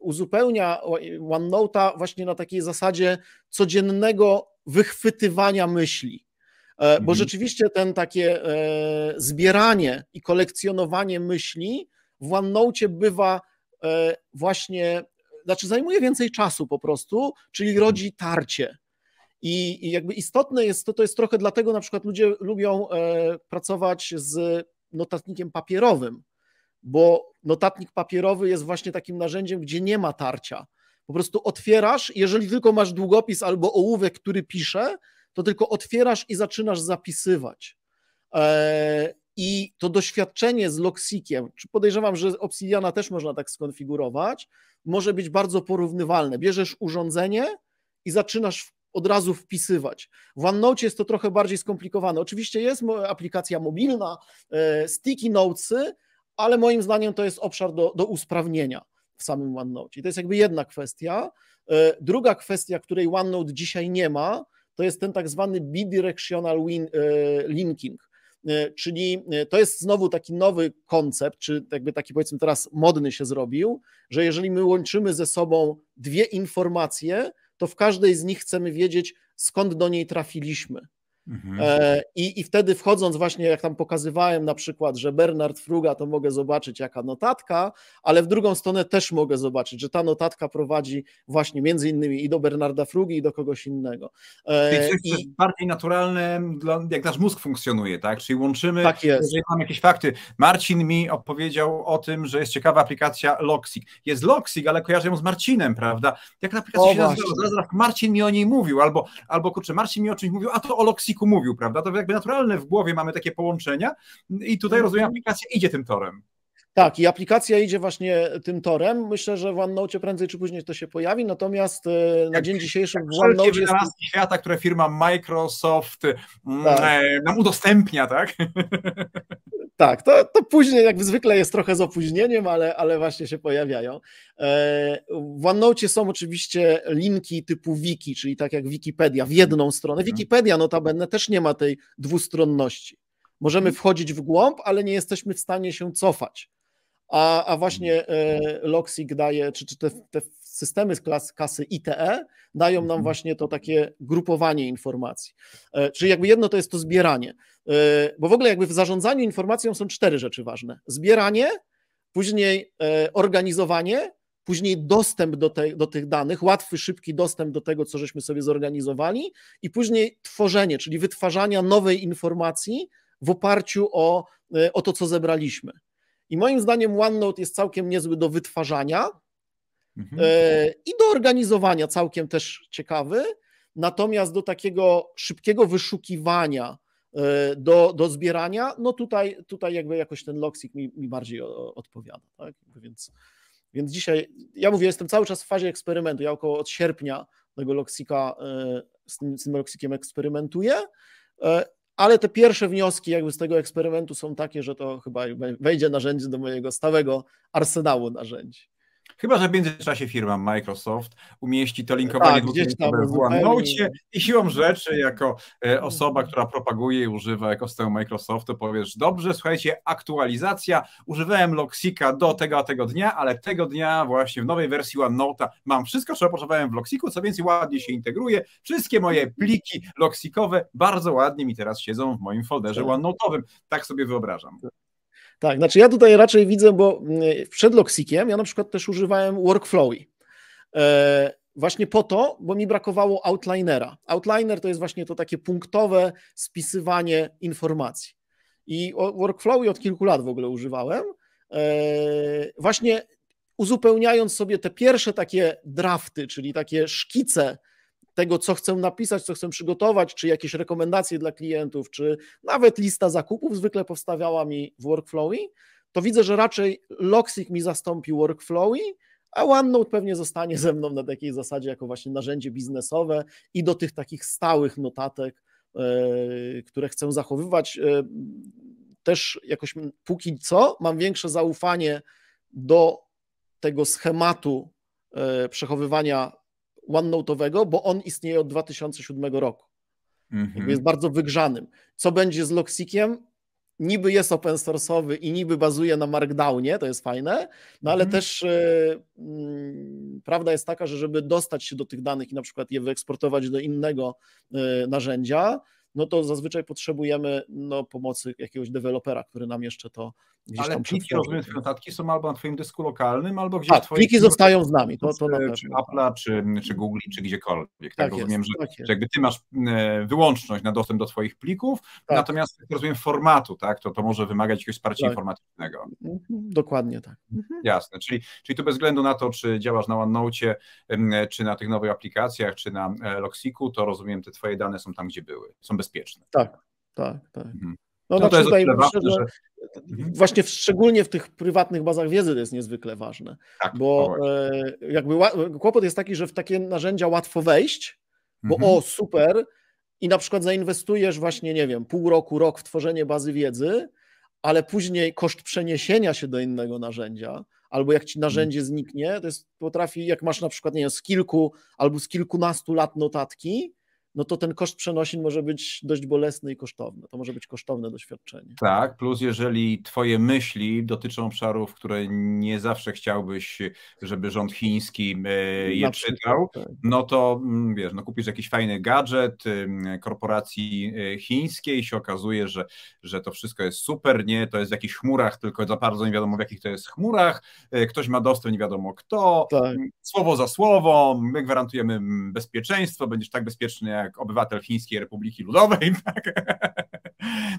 uzupełnia OneNote'a właśnie na takiej zasadzie codziennego wychwytywania myśli. E, bo mhm. rzeczywiście ten takie e, zbieranie i kolekcjonowanie myśli w OneNote bywa e, właśnie, znaczy zajmuje więcej czasu po prostu, czyli mhm. rodzi tarcie. I, jakby istotne jest, to, to jest trochę dlatego na przykład ludzie lubią pracować z notatnikiem papierowym, bo notatnik papierowy jest właśnie takim narzędziem, gdzie nie ma tarcia. Po prostu otwierasz, jeżeli tylko masz długopis albo ołówek, który pisze, to tylko otwierasz i zaczynasz zapisywać. E, I to doświadczenie z Loxikiem, czy podejrzewam, że Obsidiana też można tak skonfigurować, może być bardzo porównywalne. Bierzesz urządzenie i zaczynasz od razu wpisywać. W OneNote jest to trochę bardziej skomplikowane. Oczywiście jest aplikacja mobilna, e, sticky notesy, ale moim zdaniem to jest obszar do, do usprawnienia w samym OneNote. I to jest jakby jedna kwestia. E, druga kwestia, której OneNote dzisiaj nie ma, to jest ten tak zwany bidirectional e, linking e, czyli e, to jest znowu taki nowy koncept, czy jakby taki powiedzmy teraz modny się zrobił, że jeżeli my łączymy ze sobą dwie informacje, to w każdej z nich chcemy wiedzieć, skąd do niej trafiliśmy. Mhm. E, I, I wtedy wchodząc właśnie, jak tam pokazywałem na przykład, że Bernard Fruga, to mogę zobaczyć jaka notatka, ale w drugą stronę też mogę zobaczyć, że ta notatka prowadzi właśnie między innymi i do Bernarda Frugi, i do kogoś innego. E, Czyli coś, I... jest bardziej naturalne, jak nasz mózg funkcjonuje, tak? Czyli łączymy, tak jest. jeżeli jakieś fakty. Marcin mi opowiedział o tym, że jest ciekawa aplikacja Loxig. Jest Loxig, ale kojarzę ją z Marcinem, prawda? Jak aplikacja o, się nazywa? Zaraz Marcin mi o niej mówił, albo, albo kurczę, Marcin mi o czymś mówił, a to o Loxig Maciku mówił, prawda? To jakby naturalne w głowie mamy takie połączenia i tutaj rozumiem, mhm. aplikacja idzie tym torem. Tak, i aplikacja idzie właśnie tym torem. Myślę, że w OneNote prędzej czy później to się pojawi, natomiast e, na jak, dzień dzisiejszy w OneNote... Wszelkie wynalazki jest... świata, które firma Microsoft mm, tak. E, nam udostępnia, tak? Tak, to, to później jak zwykle jest trochę z opóźnieniem, ale, ale właśnie się pojawiają. E, w OneNote są oczywiście linki typu wiki, czyli tak jak Wikipedia w jedną stronę. Mhm. Wikipedia notabene też nie ma tej dwustronności. Możemy mhm. wchodzić w głąb, ale nie jesteśmy w stanie się cofać a, a właśnie e, Loxig daje, czy, czy te, te systemy z klas, kasy ITE dają nam mhm. właśnie to takie grupowanie informacji. E, czyli jakby jedno to jest to zbieranie, e, bo w ogóle jakby w zarządzaniu informacją są cztery rzeczy ważne. Zbieranie, później organizowanie, później dostęp do, te, do tych danych, łatwy, szybki dostęp do tego, co żeśmy sobie zorganizowali i później tworzenie, czyli wytwarzania nowej informacji w oparciu o, o to, co zebraliśmy. I moim zdaniem OneNote jest całkiem niezły do wytwarzania mhm. E, i do organizowania, całkiem też ciekawy. Natomiast do takiego szybkiego wyszukiwania, e, do, do zbierania, no tutaj, tutaj jakby jakoś ten Loxik mi, mi bardziej o, odpowiada. Tak? Więc, więc dzisiaj, ja mówię, jestem cały czas w fazie eksperymentu. Ja około od sierpnia tego Loxika e, z tym, z tym eksperymentuję ale te pierwsze wnioski jakby z tego eksperymentu są takie, że to chyba wejdzie narzędzie do mojego stałego arsenału narzędzi. Chyba, że w międzyczasie firma Microsoft umieści to linkowanie tak, gdzieś tam w OneNote i siłą rzeczy, jako e, osoba, która propaguje i używa ekosystemu Microsoftu, powiesz, dobrze, słuchajcie, aktualizacja, używałem Loxika do tego, tego dnia, ale tego dnia właśnie w nowej wersji OneNote mam wszystko, co potrzebowałem w Loxiku, co więcej ładnie się integruje, wszystkie moje pliki Loxikowe bardzo ładnie mi teraz siedzą w moim folderze tak. OneNote'owym, tak sobie wyobrażam. Tak, znaczy ja tutaj raczej widzę, bo mm, przed Loxikiem ja na przykład też używałem workflowy. E, właśnie po to, bo mi brakowało outlinera. Outliner to jest właśnie to takie punktowe spisywanie informacji. I workflowy od kilku lat w ogóle używałem. E, właśnie uzupełniając sobie te pierwsze takie drafty, czyli takie szkice tego, co chcę napisać, co chcę przygotować, czy jakieś rekomendacje dla klientów, czy nawet lista zakupów zwykle powstawiała mi w Workflowy, to widzę, że raczej Loxic mi zastąpi Workflowy, a OneNote pewnie zostanie ze mną na takiej zasadzie jako właśnie narzędzie biznesowe i do tych takich stałych notatek, e, które chcę zachowywać. E, też jakoś póki co mam większe zaufanie do tego schematu e, przechowywania OneNote'owego, bo on istnieje od 2007 roku. Mhm. Jest bardzo wygrzanym. Co będzie z Loxiciem? Niby jest open source'owy i niby bazuje na Markdownie, to jest fajne, no ale mhm. też y, prawda jest taka, że żeby dostać się do tych danych i na przykład je wyeksportować do innego y, narzędzia, no to zazwyczaj potrzebujemy no, pomocy jakiegoś dewelopera, który nam jeszcze to Gdzieś Ale pliki, rozumiem, twoje notatki są albo na twoim dysku lokalnym, albo gdzieś... Tak, pliki zostają z nami. To, to e, czy Apple, czy, czy Google, czy gdziekolwiek. Tak, tak rozumiem, jest, że, tak że jakby ty masz e, wyłączność na dostęp do twoich plików, tak. natomiast rozumiem formatu, tak, to, to może wymagać jakiegoś wsparcia tak. informatycznego. Mhm, dokładnie tak. Mhm. Mhm. Jasne, czyli, czyli tu bez względu na to, czy działasz na OneNote, e, czy na tych nowych aplikacjach, czy na Loxiku, to rozumiem, te twoje dane są tam, gdzie były, są bezpieczne. Tak, tak, tak. Mhm. No, no to znaczy jest myślę, że, Mhm. właśnie w, szczególnie w tych prywatnych bazach wiedzy to jest niezwykle ważne, tak, bo e, jakby kłopot jest taki, że w takie narzędzia łatwo wejść, bo mhm. o, super, i na przykład zainwestujesz właśnie, nie wiem, pół roku, rok w tworzenie bazy wiedzy, ale później koszt przeniesienia się do innego narzędzia, albo jak ci mhm. narzędzie zniknie, to jest, potrafi, jak masz na przykład, nie wiem, z kilku albo z kilkunastu lat notatki, no to ten koszt przenosin może być dość bolesny i kosztowny. To może być kosztowne doświadczenie. Tak, plus jeżeli twoje myśli dotyczą obszarów, które nie zawsze chciałbyś, żeby rząd chiński e, je czytał, tak. no to mm, wiesz, no kupisz jakiś fajny gadżet korporacji e, chińskiej się okazuje, że, że to wszystko jest super, nie, to jest w jakichś chmurach, tylko za bardzo nie wiadomo w jakich to jest chmurach, e, ktoś ma dostęp, nie wiadomo kto, tak. słowo za słowo, my gwarantujemy mm, bezpieczeństwo, będziesz tak bezpieczny jak jak obywatel Chińskiej Republiki Ludowej. Tak?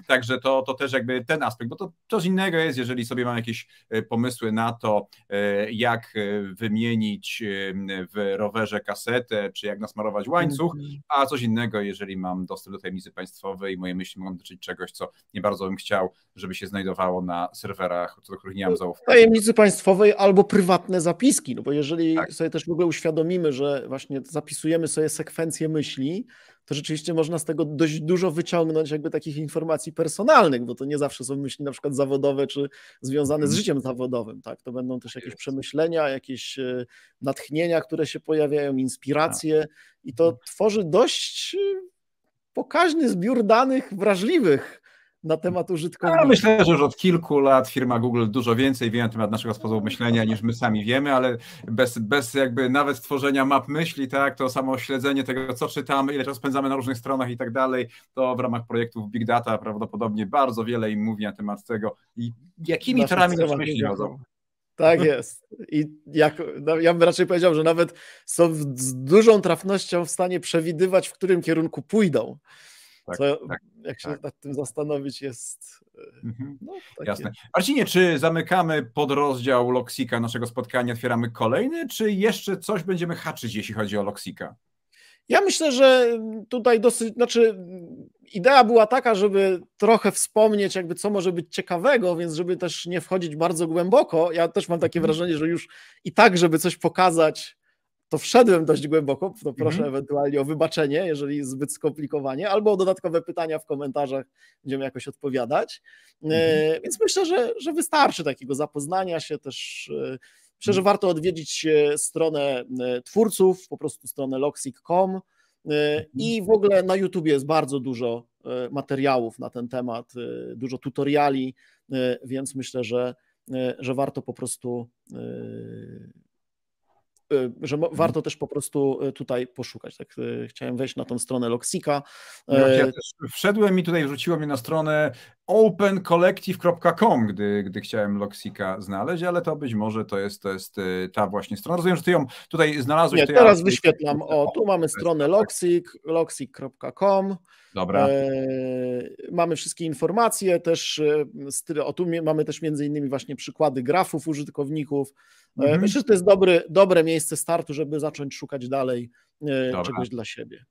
Także to, to też jakby ten aspekt, bo to coś innego jest, jeżeli sobie mam jakieś e, pomysły na to, e, jak e, wymienić w rowerze kasetę, czy jak nasmarować łańcuch, mhm. a coś innego, jeżeli mam dostęp do tajemnicy państwowej i moje myśli mogą dotyczyć czegoś, co nie bardzo bym chciał, żeby się znajdowało na serwerach, co do których nie mam no, zaufania. Tajemnicy państwowej albo prywatne zapiski, no bo jeżeli tak. sobie też w ogóle uświadomimy, że właśnie zapisujemy sobie sekwencję myśli, to rzeczywiście można z tego dość dużo wyciągnąć jakby takich informacji personalnych, bo to nie zawsze są myśli na przykład zawodowe czy związane z mhm. życiem zawodowym, tak? To będą też tak jakieś przemyślenia, jakieś e, natchnienia, które się pojawiają, inspiracje tak. i to mhm. tworzy dość e, pokaźny zbiór danych wrażliwych na temat użytkownika? Ja myślę, że już od kilku lat firma Google dużo więcej wie na temat naszego sposobu myślenia niż my sami wiemy, ale bez, bez jakby nawet stworzenia map myśli, tak, to samo śledzenie tego, co czytamy, ile czasu spędzamy na różnych stronach i tak dalej, to w ramach projektów Big Data prawdopodobnie bardzo wiele im mówi na temat tego i jakimi torami nasze myśli chodzą. Tak jest. I jak, no, ja bym raczej powiedział, że nawet są z dużą trafnością w stanie przewidywać, w którym kierunku pójdą. Tak, co, tak jak się tak. nad tym zastanowić, jest. E, mhm. No, takie. Jasne. Marcinie, czy zamykamy pod rozdział Loksika naszego spotkania, otwieramy kolejny, czy jeszcze coś będziemy haczyć, jeśli chodzi o Loksika? Ja myślę, że mm, tutaj dosyć, znaczy mm, idea była taka, żeby trochę wspomnieć, jakby co może być ciekawego, więc żeby też nie wchodzić bardzo głęboko. Ja też mam takie mhm. wrażenie, że już i tak, żeby coś pokazać, to wszedłem dość głęboko, to proszę mm -hmm. ewentualnie o wybaczenie, jeżeli zbyt skomplikowanie, albo o dodatkowe pytania w komentarzach będziemy jakoś odpowiadać. Mm -hmm. Więc myślę, że, że wystarczy takiego zapoznania się też. E, myślę, że mhm. warto odwiedzić e, stronę twórców, po prostu stronę loxic.com mhm. i w ogóle na YouTube jest bardzo dużo materiałów na ten temat, dużo tutoriali, więc myślę, że, że warto po prostu Y, że mhm. warto też po prostu y, tutaj poszukać. Tak, y, chciałem wejść na tą stronę Loxika. No, ja też wszedłem i tutaj wrzuciło mnie na stronę opencollective.com, gdy, gdy chciałem Loxika znaleźć, ale to być może to jest, to jest y, ta właśnie strona. Rozumiem, że ty ją tutaj znalazłeś. Nie, teraz ja... wyświetlam. O, tu mamy stronę Loxik, loxik.com. Dobra. E, mamy wszystkie informacje, też e, o, tu mamy też między innymi właśnie przykłady grafów użytkowników. E, mhm. Myślę, że to jest dobry, dobre miejsce startu, żeby zacząć szukać dalej e, Dobra. czegoś dla siebie.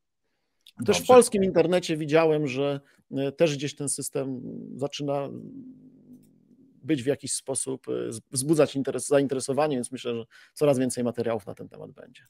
Też w polskim internecie widziałem, że e, też gdzieś ten system zaczyna być w jakiś sposób, e, wzbudzać interes, zainteresowanie, więc myślę, że coraz więcej materiałów na ten temat będzie.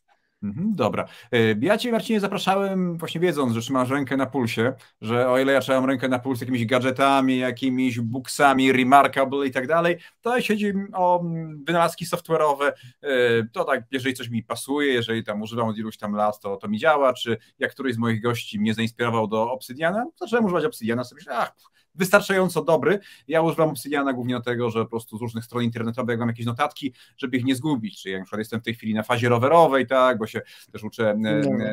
Mhm, dobra. E, ja Cię, Marcinie, zapraszałem właśnie wiedząc, że trzymasz rękę na pulsie, że o ile ja trzymam rękę na pulsie jakimiś gadżetami, jakimiś booksami, Remarkable i tak dalej, to chodzi o mm, wynalazki software'owe, e, to tak, jeżeli coś mi pasuje, jeżeli tam używam od iluś tam lat, to, to mi działa, czy jak któryś z moich gości mnie zainspirował do Obsydiana, zacząłem używać Obsydiana, sobie myślę, ach, wystarczająco dobry. Ja używam Obsidiana głównie do tego, że po prostu z różnych stron internetowych mam jakieś notatki, żeby ich nie zgubić. Czyli ja na jestem w tej chwili na fazie rowerowej, tak, bo się też uczę no.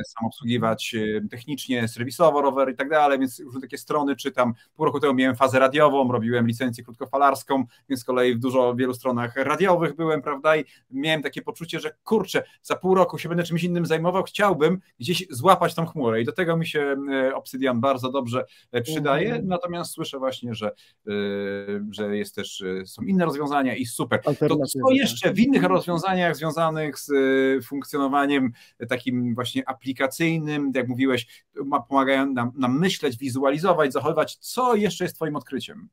sam obsługiwać e, technicznie, serwisowo rower i tak dalej, więc różne takie strony czytam. Pół roku temu miałem fazę radiową, robiłem licencję krótkofalarską, więc z kolei w dużo, wielu stronach radiowych byłem, prawda, i miałem takie poczucie, że kurczę, za pół roku się będę czymś innym zajmował, chciałbym gdzieś złapać tą chmurę i do tego mi się Obsidian bardzo dobrze przydaje, mhm. natomiast słyszę cieszę właśnie, że, y, że jest też, y, są inne rozwiązania i super. To co tak. jeszcze w innych rozwiązaniach związanych z y, funkcjonowaniem takim właśnie aplikacyjnym, jak mówiłeś, pomagają nam, nam myśleć, wizualizować, zachowywać, co jeszcze jest twoim odkryciem?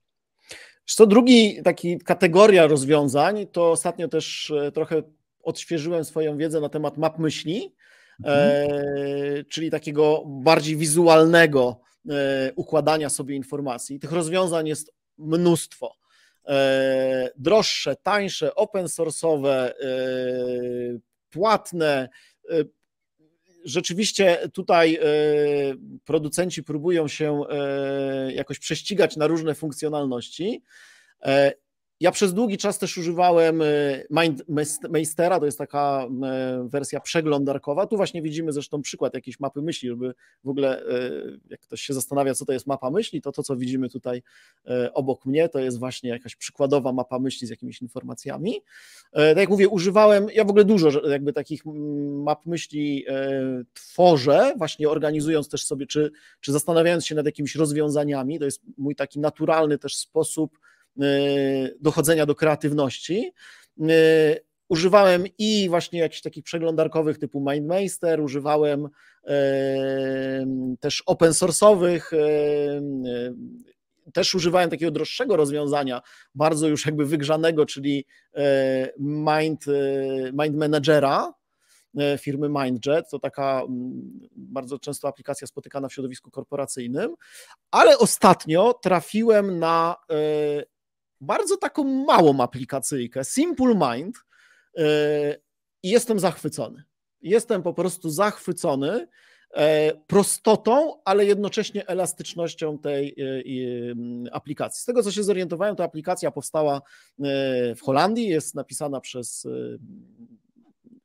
Co drugi taki kategoria rozwiązań, to ostatnio też trochę odświeżyłem swoją wiedzę na temat map myśli, mhm. e, czyli takiego bardziej wizualnego E, układania sobie informacji. Tych rozwiązań jest mnóstwo. E, droższe, tańsze, open source'owe, e, płatne. Rzeczywiście tutaj producenci próbują się jakoś prześcigać na różne funkcjonalności. Ja przez długi czas też używałem e, Meistera, to jest taka e, wersja przeglądarkowa. Tu właśnie widzimy zresztą przykład jakiejś mapy myśli, żeby w ogóle, e, jak ktoś się zastanawia, co to jest mapa myśli, to to, co widzimy tutaj obok mnie, to jest właśnie jakaś przykładowa mapa myśli z jakimiś informacjami. Tak jak mówię, używałem, ja w ogóle dużo jakby takich map myśli tworzę, właśnie organizując też sobie, czy, czy zastanawiając się nad jakimiś rozwiązaniami. To jest mój taki naturalny też sposób, Y, dochodzenia do kreatywności. Y, używałem i właśnie jakichś takich przeglądarkowych typu MindMeister, używałem też open source'owych, y, też używałem takiego droższego rozwiązania, bardzo już jakby wygrzanego, czyli e, Mind, e, mind Managera, e, firmy MindJet. To taka bardzo często aplikacja spotykana w środowisku korporacyjnym. Ale ostatnio trafiłem na bardzo taką małą aplikacyjkę, Simple Mind, e, i jestem zachwycony. Jestem po prostu zachwycony e, prostotą, ale jednocześnie elastycznością tej e, aplikacji. Z tego co się zorientowałem, ta aplikacja powstała w Holandii, jest napisana przez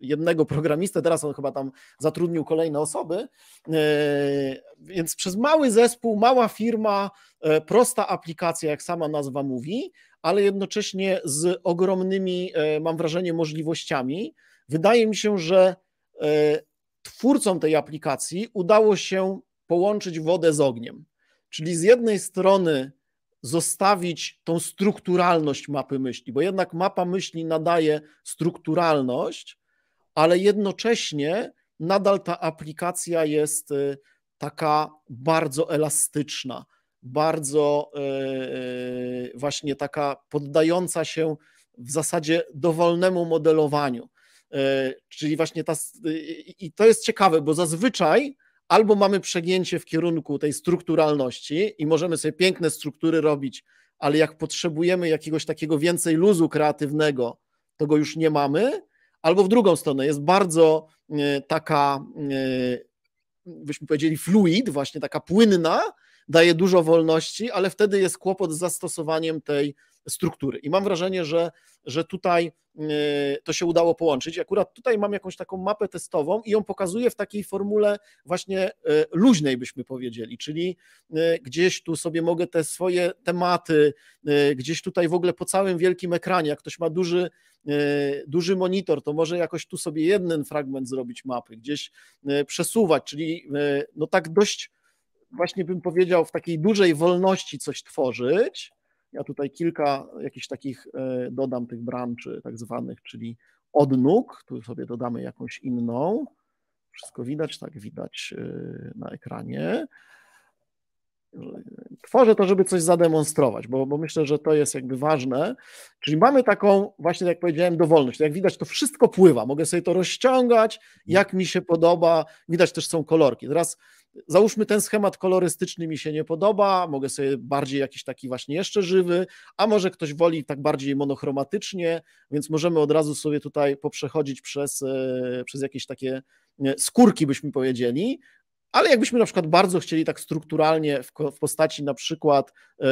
jednego programistę, teraz on chyba tam zatrudnił kolejne osoby. E, więc przez mały zespół, mała firma, e, prosta aplikacja, jak sama nazwa mówi, ale jednocześnie z ogromnymi, e, mam wrażenie, możliwościami. Wydaje mi się, że twórcom tej aplikacji udało się połączyć wodę z ogniem. Czyli z jednej strony zostawić tą strukturalność mapy myśli, bo jednak mapa myśli nadaje strukturalność, ale jednocześnie nadal ta aplikacja jest y, taka bardzo elastyczna, bardzo y, y, właśnie taka poddająca się w zasadzie dowolnemu modelowaniu. Czyli właśnie ta. I to jest ciekawe, bo zazwyczaj albo mamy przegięcie w kierunku tej strukturalności i możemy sobie piękne struktury robić, ale jak potrzebujemy jakiegoś takiego więcej luzu kreatywnego, to go już nie mamy, albo w drugą stronę jest bardzo e, taka, e, byśmy powiedzieli, fluid, właśnie taka płynna, daje dużo wolności, ale wtedy jest kłopot z zastosowaniem tej struktury. I mam wrażenie, że, że tutaj yy, to się udało połączyć. Akurat tutaj mam jakąś taką mapę testową i ją pokazuję w takiej formule właśnie yy, luźnej, byśmy powiedzieli, czyli yy, gdzieś tu sobie mogę te swoje tematy, gdzieś tutaj w ogóle po całym wielkim ekranie, jak ktoś ma duży, duży monitor, to może jakoś tu sobie jeden fragment zrobić mapy, gdzieś przesuwać, czyli no tak dość właśnie bym powiedział w takiej dużej wolności coś tworzyć, ja tutaj kilka jakichś takich e, dodam tych branży tak zwanych, czyli odnóg, tu sobie dodamy jakąś inną. Wszystko widać, tak widać e, na ekranie. Tworzę to, żeby coś zademonstrować, bo, bo, myślę, że to jest jakby ważne. Czyli mamy taką, właśnie jak powiedziałem, dowolność. Jak widać, to wszystko pływa. Mogę sobie to rozciągać, jak mi się podoba. Widać też są kolorki. Teraz załóżmy ten schemat kolorystyczny mi się nie podoba, mogę sobie bardziej jakiś taki właśnie jeszcze żywy, a może ktoś woli tak bardziej monochromatycznie, więc możemy od razu sobie tutaj poprzechodzić przez, e, przez jakieś takie e, skórki, byśmy powiedzieli, ale jakbyśmy na przykład bardzo chcieli tak strukturalnie w, w postaci na przykład e,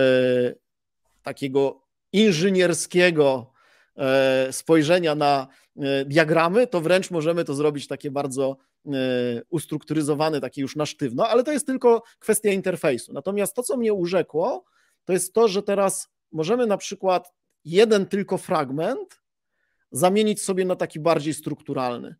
takiego inżynierskiego e, spojrzenia na e, diagramy, to wręcz możemy to zrobić takie bardzo E, ustrukturyzowany, taki już na sztywno, ale to jest tylko kwestia interfejsu. Natomiast to, co mnie urzekło, to jest to, że teraz możemy na przykład jeden tylko fragment zamienić sobie na taki bardziej strukturalny.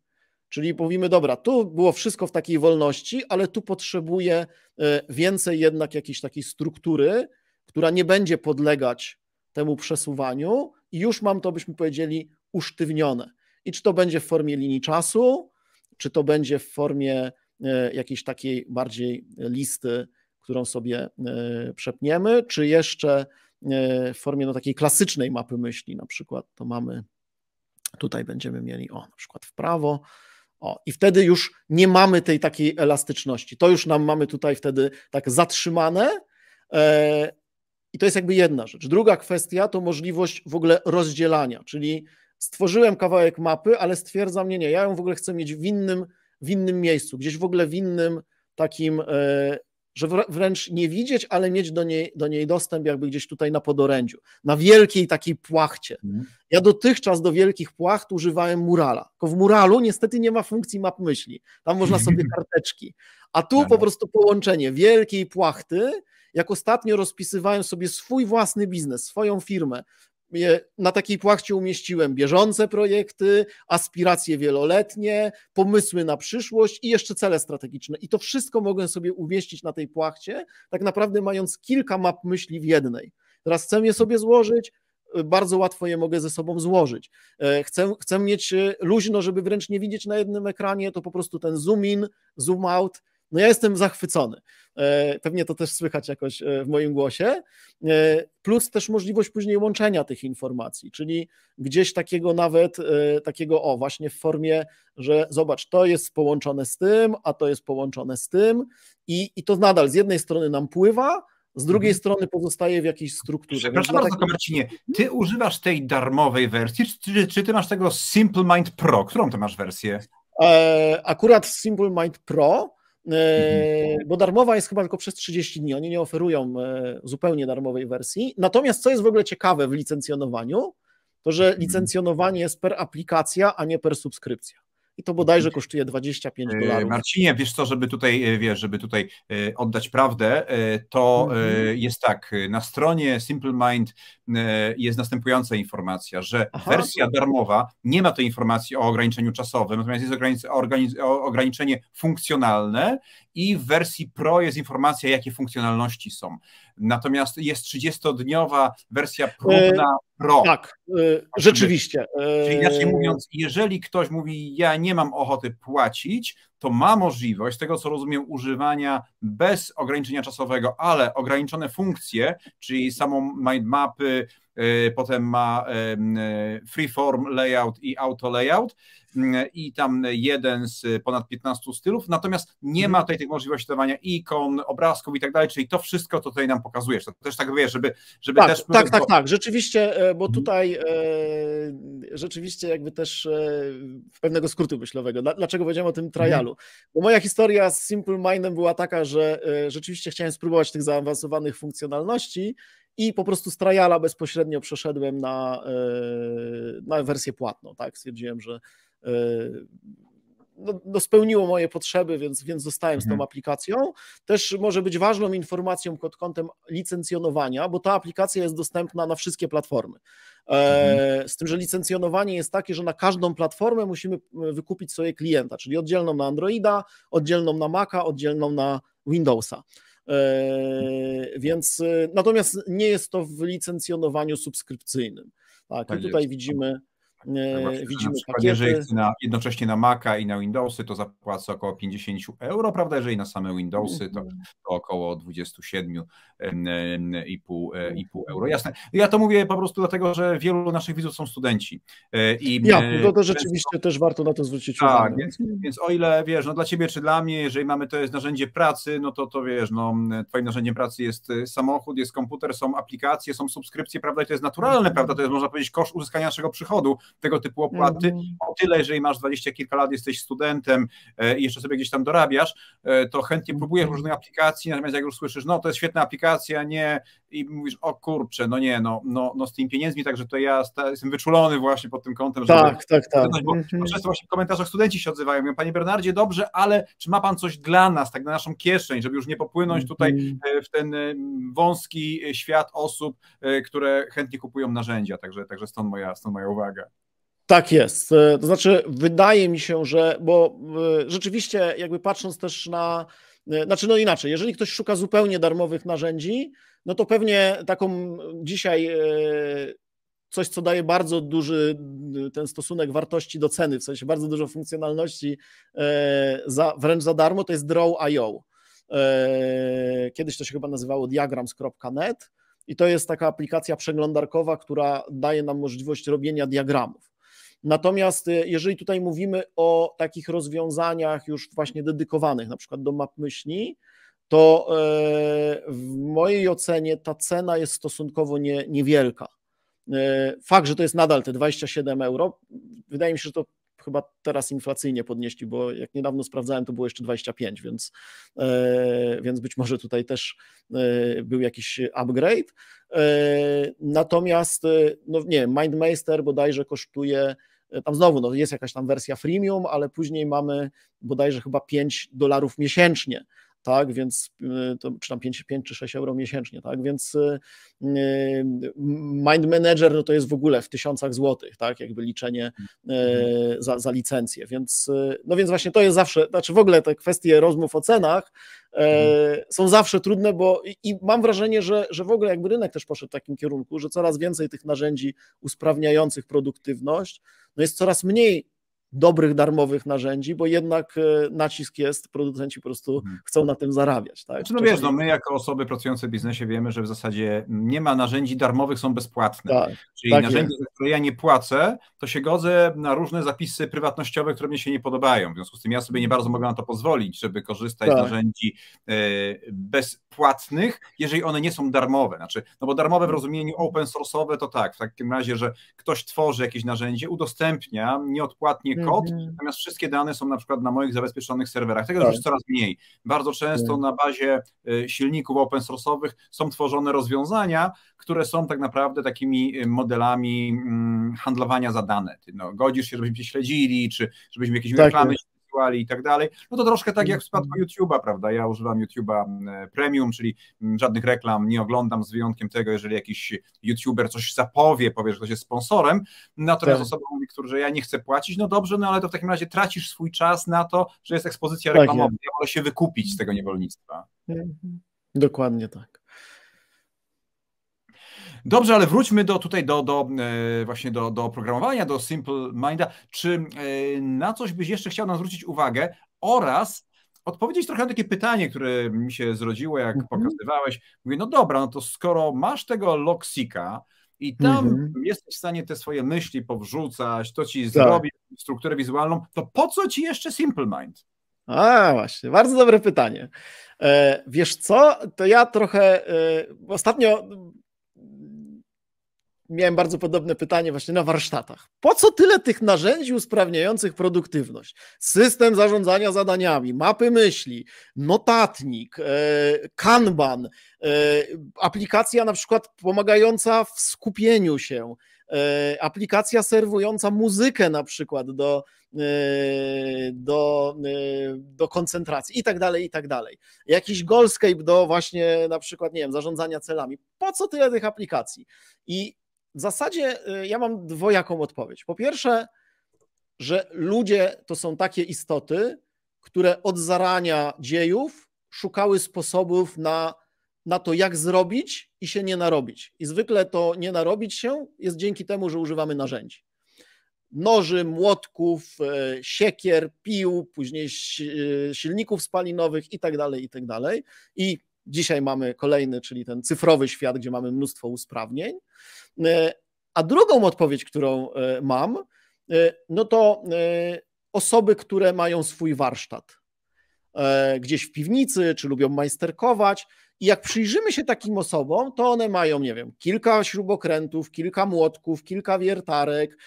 Czyli mówimy, dobra, tu było wszystko w takiej wolności, ale tu potrzebuję e, więcej jednak jakiejś takiej struktury, która nie będzie podlegać temu przesuwaniu i już mam to, byśmy powiedzieli, usztywnione. I czy to będzie w formie linii czasu, czy to będzie w formie e, jakiejś takiej bardziej listy, którą sobie e, przepniemy, czy jeszcze e, w formie no, takiej klasycznej mapy myśli, na przykład to mamy, tutaj będziemy mieli, o, na przykład w prawo, o, i wtedy już nie mamy tej takiej elastyczności. To już nam mamy tutaj wtedy tak zatrzymane. I to jest jakby jedna rzecz. Druga kwestia to możliwość w ogóle rozdzielania, czyli stworzyłem kawałek mapy, ale stwierdzam, nie, nie, ja ją w ogóle chcę mieć w innym, w innym miejscu, gdzieś w ogóle w innym takim, e, że wręcz nie widzieć, ale mieć do niej, do niej dostęp jakby gdzieś tutaj na podorędziu, na wielkiej takiej płachcie. Mhm. Ja dotychczas do wielkich płacht używałem murala, tylko w muralu niestety nie ma funkcji map myśli, tam można sobie karteczki, a tu po prostu połączenie wielkiej płachty, jak ostatnio rozpisywałem sobie swój własny biznes, swoją firmę, na takiej płachcie umieściłem bieżące projekty, aspiracje wieloletnie, pomysły na przyszłość i jeszcze cele strategiczne. I to wszystko mogę sobie umieścić na tej płachcie, tak naprawdę mając kilka map myśli w jednej. Teraz chcę je sobie złożyć, y, bardzo łatwo je mogę ze sobą złożyć. E, chcę, chcę mieć y, luźno, żeby wręcz nie widzieć na jednym ekranie, to po prostu ten zoom in, zoom out no ja jestem zachwycony. E, pewnie to też słychać jakoś e, w moim głosie. E, plus też możliwość później łączenia tych informacji, czyli gdzieś takiego nawet, takiego o, właśnie w formie, że zobacz, to jest połączone z tym, a to jest połączone z tym, i, i to nadal z jednej strony nam pływa, z drugiej mhm. strony pozostaje w jakiejś strukturze. Przepraszam bardzo, takiego... Marcinie, ty używasz tej darmowej wersji, czy, czy ty masz tego Simple Mind Pro? Którą ty masz wersję? Akurat Simple Mind Pro, E, mhm. bo darmowa jest chyba tylko przez 30 dni. Oni nie oferują e, zupełnie darmowej wersji. Natomiast co jest w ogóle ciekawe w licencjonowaniu, to że mhm. licencjonowanie jest per aplikacja, a nie per subskrypcja i to bodajże kosztuje 25 e, dolarów. Marcinie, wiesz co, żeby tutaj, e, wiesz, żeby tutaj e, oddać prawdę, to mhm. jest tak, na stronie Simple Mind jest następująca informacja, że Aha. wersja darmowa nie ma tej informacji o ograniczeniu czasowym, natomiast jest ograniczenie funkcjonalne i w wersji Pro jest informacja, jakie funkcjonalności są natomiast jest 30-dniowa wersja e, próbna pro. Tak, e, rzeczywiście. Czyli inaczej e, mówiąc, jeżeli ktoś mówi, ja nie mam ochoty płacić, to ma możliwość, z tego co rozumiem, używania bez ograniczenia czasowego, ale ograniczone funkcje, czyli samą mindmapy, y, potem ma y, freeform layout i auto layout mm, i tam jeden z ponad 15 stylów, natomiast nie mhm. ma tutaj tych możliwości dawania ikon, obrazków i tak dalej, czyli to wszystko to tutaj nam pokazujesz. To też tak wiesz, żeby, żeby tak, też... Tak, tak, tak, rzeczywiście, e, bo mhm. tutaj e, rzeczywiście jakby też e, pewnego skrótu myślowego. Dlaczego powiedziałem o tym mhm. trialu? Bo moja historia z Simple Mindem była taka, że e, rzeczywiście chciałem spróbować tych zaawansowanych funkcjonalności i po prostu z trajala bezpośrednio przeszedłem na, e, na wersję płatną. Tak? Stwierdziłem, że e, no, no, spełniło moje potrzeby, więc, więc zostałem z tą mhm. aplikacją. Też może być ważną informacją pod kątem licencjonowania, bo ta aplikacja jest dostępna na wszystkie platformy. E, mhm. z tym, że licencjonowanie jest takie, że na każdą platformę musimy e, wykupić sobie klienta, czyli oddzielną na Androida, oddzielną na Maca, oddzielną na Windowsa. E, więc e, natomiast nie jest to w licencjonowaniu subskrypcyjnym. Tak, tak i tutaj jest. widzimy tak, e, widzimy na Jeżeli chcę na, jednocześnie na Maca i na Windowsy, to zapłacę około 50 euro, prawda? Jeżeli na same Windowsy, to, mhm. to około 27,5 e, euro. Mhm. Jasne. Ja to mówię po prostu dlatego, że wielu naszych widzów są studenci. E, I ja, no to, to rzeczywiście też warto na to zwrócić tak, uwagę. Więc, więc o ile, wiesz, no dla ciebie czy dla mnie, jeżeli mamy to jest narzędzie pracy, no to to wiesz, no twoim narzędziem pracy jest y, samochód, jest komputer, są aplikacje, są subskrypcje, prawda? I to jest naturalne, mhm. prawda? To jest, można powiedzieć, kosz uzyskania naszego przychodu, tego typu opłaty. Mm. O tyle, jeżeli masz dwadzieścia kilka lat, jesteś studentem e, i jeszcze sobie gdzieś tam dorabiasz, e, to chętnie mm. próbujesz różnych aplikacji, natomiast jak już słyszysz, no to jest świetna aplikacja, nie, i mówisz, o kurczę, no nie, no, no, no z tymi pieniędzmi, także to ja jestem wyczulony właśnie pod tym kątem. Żeby tak, tak, tak. Bo mhm. często właśnie w komentarzach studenci się odzywają, mówią, panie Bernardzie, dobrze, ale czy ma pan coś dla nas, tak na naszą kieszeń, żeby już nie popłynąć tutaj mhm. e, w ten wąski świat osób, które chętnie kupują narzędzia, także, także stąd, moja, stąd moja uwaga. Tak jest. E, to znaczy, wydaje mi się, że, bo e, rzeczywiście, jakby patrząc też na, e, znaczy, no inaczej, jeżeli ktoś szuka zupełnie darmowych narzędzi, no to pewnie taką dzisiaj coś, co daje bardzo duży ten stosunek wartości do ceny, w sensie bardzo dużo funkcjonalności za, wręcz za darmo, to jest Draw.io. Kiedyś to się chyba nazywało diagrams.net i to jest taka aplikacja przeglądarkowa, która daje nam możliwość robienia diagramów. Natomiast y, jeżeli tutaj mówimy o takich rozwiązaniach już właśnie dedykowanych, na przykład do map myśli, to e, w mojej ocenie ta cena jest stosunkowo nie, niewielka. E, fakt, że to jest nadal te 27 euro, wydaje mi się, że to chyba teraz inflacyjnie podnieśli, bo jak niedawno sprawdzałem, to było jeszcze 25, więc, e, więc być może tutaj też był jakiś upgrade. Natomiast, no nie, Mindmeister bodajże kosztuje E, tam znowu no, jest jakaś tam wersja freemium, ale później mamy bodajże chyba 5 dolarów miesięcznie tak, więc e, to, czy tam 5, 5 czy 6 euro miesięcznie, tak, więc e, Mind Manager no to jest w ogóle w tysiącach złotych, tak, jakby liczenie mhm. za, za licencję, więc no więc właśnie to jest zawsze, znaczy w ogóle te kwestie rozmów o cenach E, mhm. są zawsze trudne, bo i mam wrażenie, że, że w ogóle jakby rynek też poszedł w takim kierunku, że coraz więcej tych narzędzi usprawniających produktywność, no jest coraz mniej dobrych, darmowych narzędzi, bo jednak e, nacisk jest, producenci po prostu mhm. chcą na tym zarabiać. Tak? Znaczy, no wiesz, no, my jako osoby pracujące w biznesie wiemy, że w zasadzie nie ma narzędzi darmowych, są bezpłatne. Tak, Czyli tak narzędzia, za które ja nie płacę, to się godzę na różne zapisy prywatnościowe, które mnie się nie podobają. W związku z tym ja sobie nie bardzo mogę na to pozwolić, żeby korzystać tak. z narzędzi e, bezpłatnych, jeżeli one nie są darmowe. Znaczy, no bo darmowe w mhm. rozumieniu open source'owe to tak, w takim razie, że ktoś tworzy jakieś narzędzie, udostępnia nieodpłatnie kod, mm -hmm. natomiast wszystkie dane są na przykład na moich zabezpieczonych serwerach. Tego tak. już coraz mniej. Bardzo często tak. na bazie y, silników open source'owych są tworzone rozwiązania, które są tak naprawdę takimi y, modelami mm, handlowania za dane. Ty, no, godzisz się, żebyśmy cię śledzili, czy żebyśmy jakieś tak, reklamy aktuali i tak dalej, no to troszkę tak jak w przypadku mhm. YouTube'a, prawda? Ja używam YouTube'a mm, e, premium, czyli mm, żadnych reklam nie oglądam, z wyjątkiem tego, jeżeli jakiś YouTuber coś zapowie, powie, że ktoś jest sponsorem, natomiast tak. osoba mówi, że ja nie chcę płacić, no dobrze, no ale to w takim razie tracisz swój czas na to, że jest ekspozycja tak reklamowa, tak, ja. ja się wykupić z tego niewolnictwa. Mhm. Dokładnie tak. Dobrze, ale wróćmy do, tutaj do, do e, właśnie do, do programowania, do Simple Minda. Czy e, na coś byś jeszcze chciał nam zwrócić uwagę oraz odpowiedzieć trochę na takie pytanie, które mi się zrodziło, jak mhm. pokazywałeś. Mówię, no dobra, no to skoro masz tego Loxika, i tam mhm. jesteś w stanie te swoje myśli powrzucać, to ci tak. zrobi strukturę wizualną, to po co ci jeszcze Simple Mind? A, właśnie, bardzo dobre pytanie. E, wiesz co, to ja trochę ostatnio miałem bardzo podobne pytanie właśnie na warsztatach. Po co tyle tych narzędzi usprawniających produktywność? System zarządzania zadaniami, mapy myśli, notatnik, e, kanban, e, aplikacja na przykład pomagająca w skupieniu się, e, aplikacja serwująca muzykę na przykład do, do, do koncentracji i tak dalej, i tak dalej. Jakiś Goldscape do właśnie na przykład, nie wiem, zarządzania celami. Po co tyle tych aplikacji? I w zasadzie y, ja mam dwojaką odpowiedź. Po pierwsze, że ludzie to są takie istoty, które od zarania dziejów szukały sposobów na, na to, jak zrobić i się nie narobić. I zwykle to nie narobić się jest dzięki temu, że używamy narzędzi. Noży, młotków, y, siekier, pił, później y, silników spalinowych i tak dalej, i tak dalej. I Dzisiaj mamy kolejny, czyli ten cyfrowy świat, gdzie mamy mnóstwo usprawnień. E, a drugą odpowiedź, którą e, mam, e, no to osoby, które mają swój warsztat gdzieś w piwnicy, czy lubią majsterkować. I jak przyjrzymy się takim osobom, to one mają, nie wiem, kilka śrubokrętów, kilka młotków, kilka wiertarek,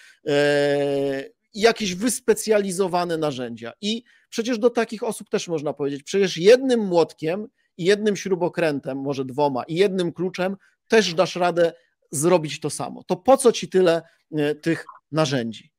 jakieś wyspecjalizowane narzędzia. I przecież do takich osób też można powiedzieć, przecież jednym młotkiem i jednym śrubokrętem, może dwoma, i jednym kluczem też dasz radę zrobić to samo. To po co ci tyle e, tych narzędzi?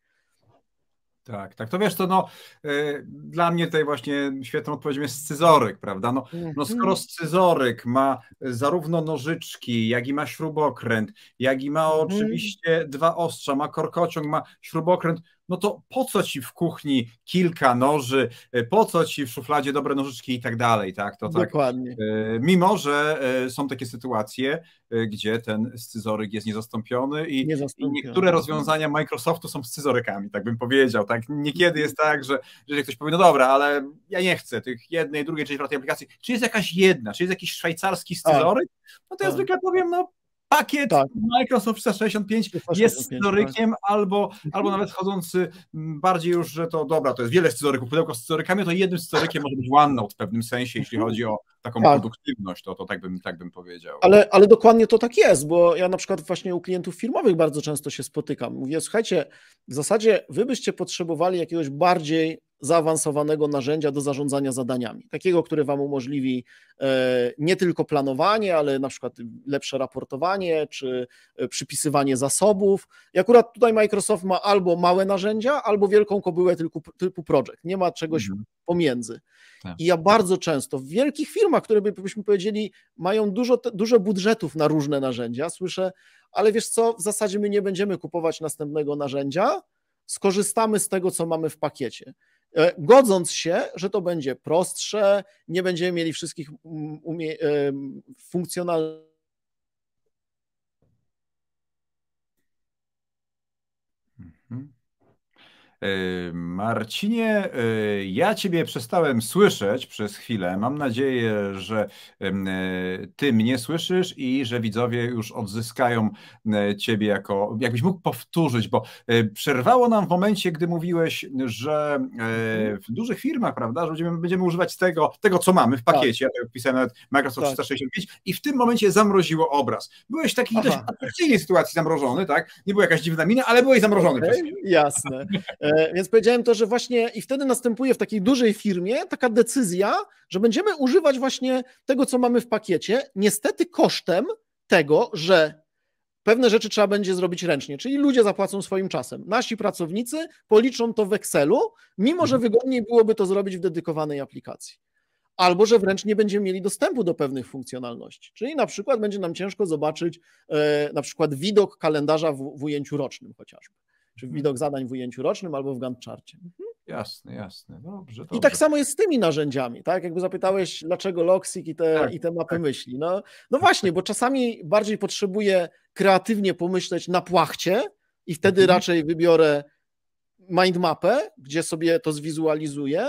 Tak, tak. To wiesz, to no, y, dla mnie tutaj właśnie świetną odpowiedzią jest scyzoryk, prawda? No, no mhm. skoro scyzoryk ma zarówno nożyczki, jak i ma śrubokręt, jak i ma mhm. oczywiście dwa ostrza, ma korkociąg, ma śrubokręt, no to po co ci w kuchni kilka noży, y, po co ci w szufladzie dobre nożyczki i tak dalej, tak? To tak. Dokładnie. Y, mimo, że y, są takie sytuacje, gdzie ten scyzoryk jest niezastąpiony i, niezastąpiony. i niektóre rozwiązania Microsoftu są scyzorykami, tak bym powiedział, tak? Niekiedy jest tak, że, że ktoś powie, no dobra, ale ja nie chcę tych jednej, drugiej, trzeciej aplikacji. Czy jest jakaś jedna, czy jest jakiś szwajcarski scyzoryk? Tak. No to ja tak. zwykle powiem, no Pakiet tak. Microsoft 365 jest tak. scyzorykiem, tak. albo, albo nawet chodzący bardziej już, że to dobra, to jest wiele scyzoryków, pudełko z scyzorykami, to jednym scyzorykiem może być OneNote w pewnym sensie, jeśli mhm. chodzi o taką tak. produktywność, to, to tak, bym, tak bym powiedział. Ale, ale dokładnie to tak jest, bo ja na przykład właśnie u klientów firmowych bardzo często się spotykam. Mówię, słuchajcie, w zasadzie wy byście potrzebowali jakiegoś bardziej zaawansowanego narzędzia do zarządzania zadaniami, takiego, które Wam umożliwi e, nie tylko planowanie, ale na przykład lepsze raportowanie czy e, przypisywanie zasobów. I akurat tutaj Microsoft ma albo małe narzędzia, albo wielką kobyłę typu, typu project. Nie ma czegoś mhm. pomiędzy. Tak. I ja bardzo często w wielkich firmach, które byśmy powiedzieli, mają dużo, dużo budżetów na różne narzędzia, słyszę, ale wiesz co, w zasadzie my nie będziemy kupować następnego narzędzia, skorzystamy z tego, co mamy w pakiecie. E, godząc się, że to będzie prostsze, nie będziemy mieli wszystkich mm, e, funkcjonalnych Yy, Marcinie, yy, ja Ciebie przestałem słyszeć przez chwilę. Mam nadzieję, że e, Ty mnie słyszysz i że widzowie już odzyskają e, Ciebie jako. Jakbyś mógł powtórzyć, bo e, przerwało nam w momencie, gdy mówiłeś, że mhm. w dużych firmach, prawda, że będziemy, będziemy używać tego, tego, co mamy w tak. pakiecie. Tak. Ja pisałem nawet Microsoft tak. 365 i w tym momencie zamroziło obraz. Byłeś w takiej Aha. dość atrakcyjnej sytuacji zamrożony, tak? Nie była jakaś dziwna mina, ale byłeś zamrożony. Okay, przez... Jasne. E, więc powiedziałem to, że właśnie i wtedy następuje w takiej dużej firmie taka decyzja, że będziemy używać właśnie tego, co mamy w pakiecie, niestety kosztem tego, że pewne rzeczy trzeba będzie zrobić ręcznie, czyli ludzie zapłacą swoim czasem. Nasi pracownicy policzą to w Excelu, mimo że mhm. wygodniej byłoby to zrobić w dedykowanej aplikacji. Albo że wręcz nie będziemy mieli dostępu do pewnych funkcjonalności. Czyli na przykład będzie nam ciężko zobaczyć e, na przykład widok kalendarza w, w ujęciu rocznym chociażby czy widok zadań w ujęciu rocznym albo w Gantt charcie. Mhm. Jasne, jasne. Dobrze, dobrze, I tak samo jest z tymi narzędziami, tak? Jakby zapytałeś, dlaczego Loxic i te, tak, i te mapy tak. myśli. No, no właśnie, bo czasami bardziej potrzebuję kreatywnie pomyśleć na płachcie i wtedy mhm. raczej wybiorę mindmapę, gdzie sobie to zwizualizuję,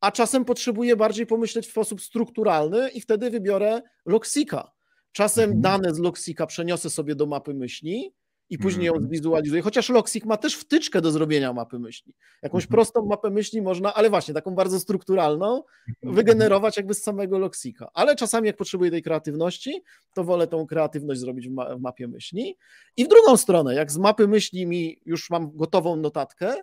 a czasem potrzebuję bardziej pomyśleć w sposób strukturalny i wtedy wybiorę Loxika. Czasem mhm. dane z Loxika przeniosę sobie do mapy myśli, i później ją mhm. zwizualizuje. Chociaż Loxik ma też wtyczkę do zrobienia mapy myśli. Jakąś mhm. prostą mapę myśli można, ale właśnie taką bardzo strukturalną, mhm. wygenerować jakby z samego Loxika. Ale czasami jak potrzebuję tej kreatywności, to wolę tą kreatywność zrobić w, ma w mapie myśli. I w drugą stronę, jak z mapy myśli mi już mam gotową notatkę,